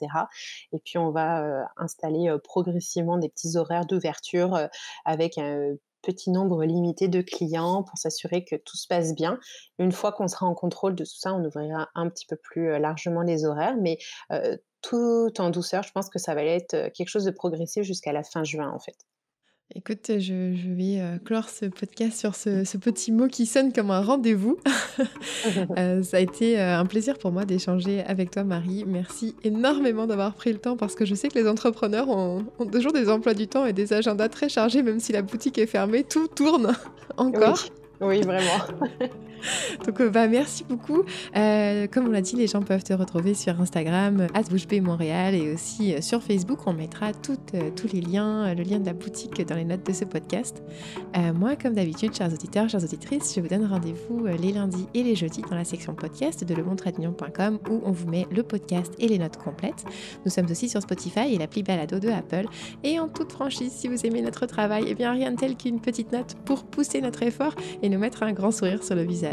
Et puis on va euh, installer euh, progressivement des petits horaires d'ouverture euh, avec un petit nombre limité de clients pour s'assurer que tout se passe bien. Une fois qu'on sera en contrôle de tout ça, on ouvrira un petit peu plus largement les horaires, mais tout en douceur, je pense que ça va être quelque chose de progressif jusqu'à la fin juin en fait. Écoute, je, vais euh, clore ce podcast sur ce, petit mot qui sonne comme un rendez-vous. Euh, ça a été euh, un plaisir pour moi d'échanger avec toi, Marie. Merci énormément d'avoir pris le temps parce que je sais que les entrepreneurs ont, toujours des emplois du temps et des agendas très chargés, même si la boutique est fermée, tout tourne encore. oui vraiment. Donc euh, bah, merci beaucoup. Euh, comme on l'a dit, les gens peuvent te retrouver sur Instagram, Montréal et aussi euh, sur Facebook. On mettra tous les liens, le lien de la boutique dans les notes de ce podcast. moi, comme d'habitude, chers auditeurs, chers auditrices, je vous donne rendez-vous les lundis et les jeudis dans la section podcast de lemontreadmignon.com où on vous met le podcast et les notes complètes. Nous sommes aussi sur Spotify et l'appli Balado de Apple. Et en toute franchise, si vous aimez notre travail, eh bien rien de tel qu'une petite note pour pousser notre effort et nous mettre un grand sourire sur le visage.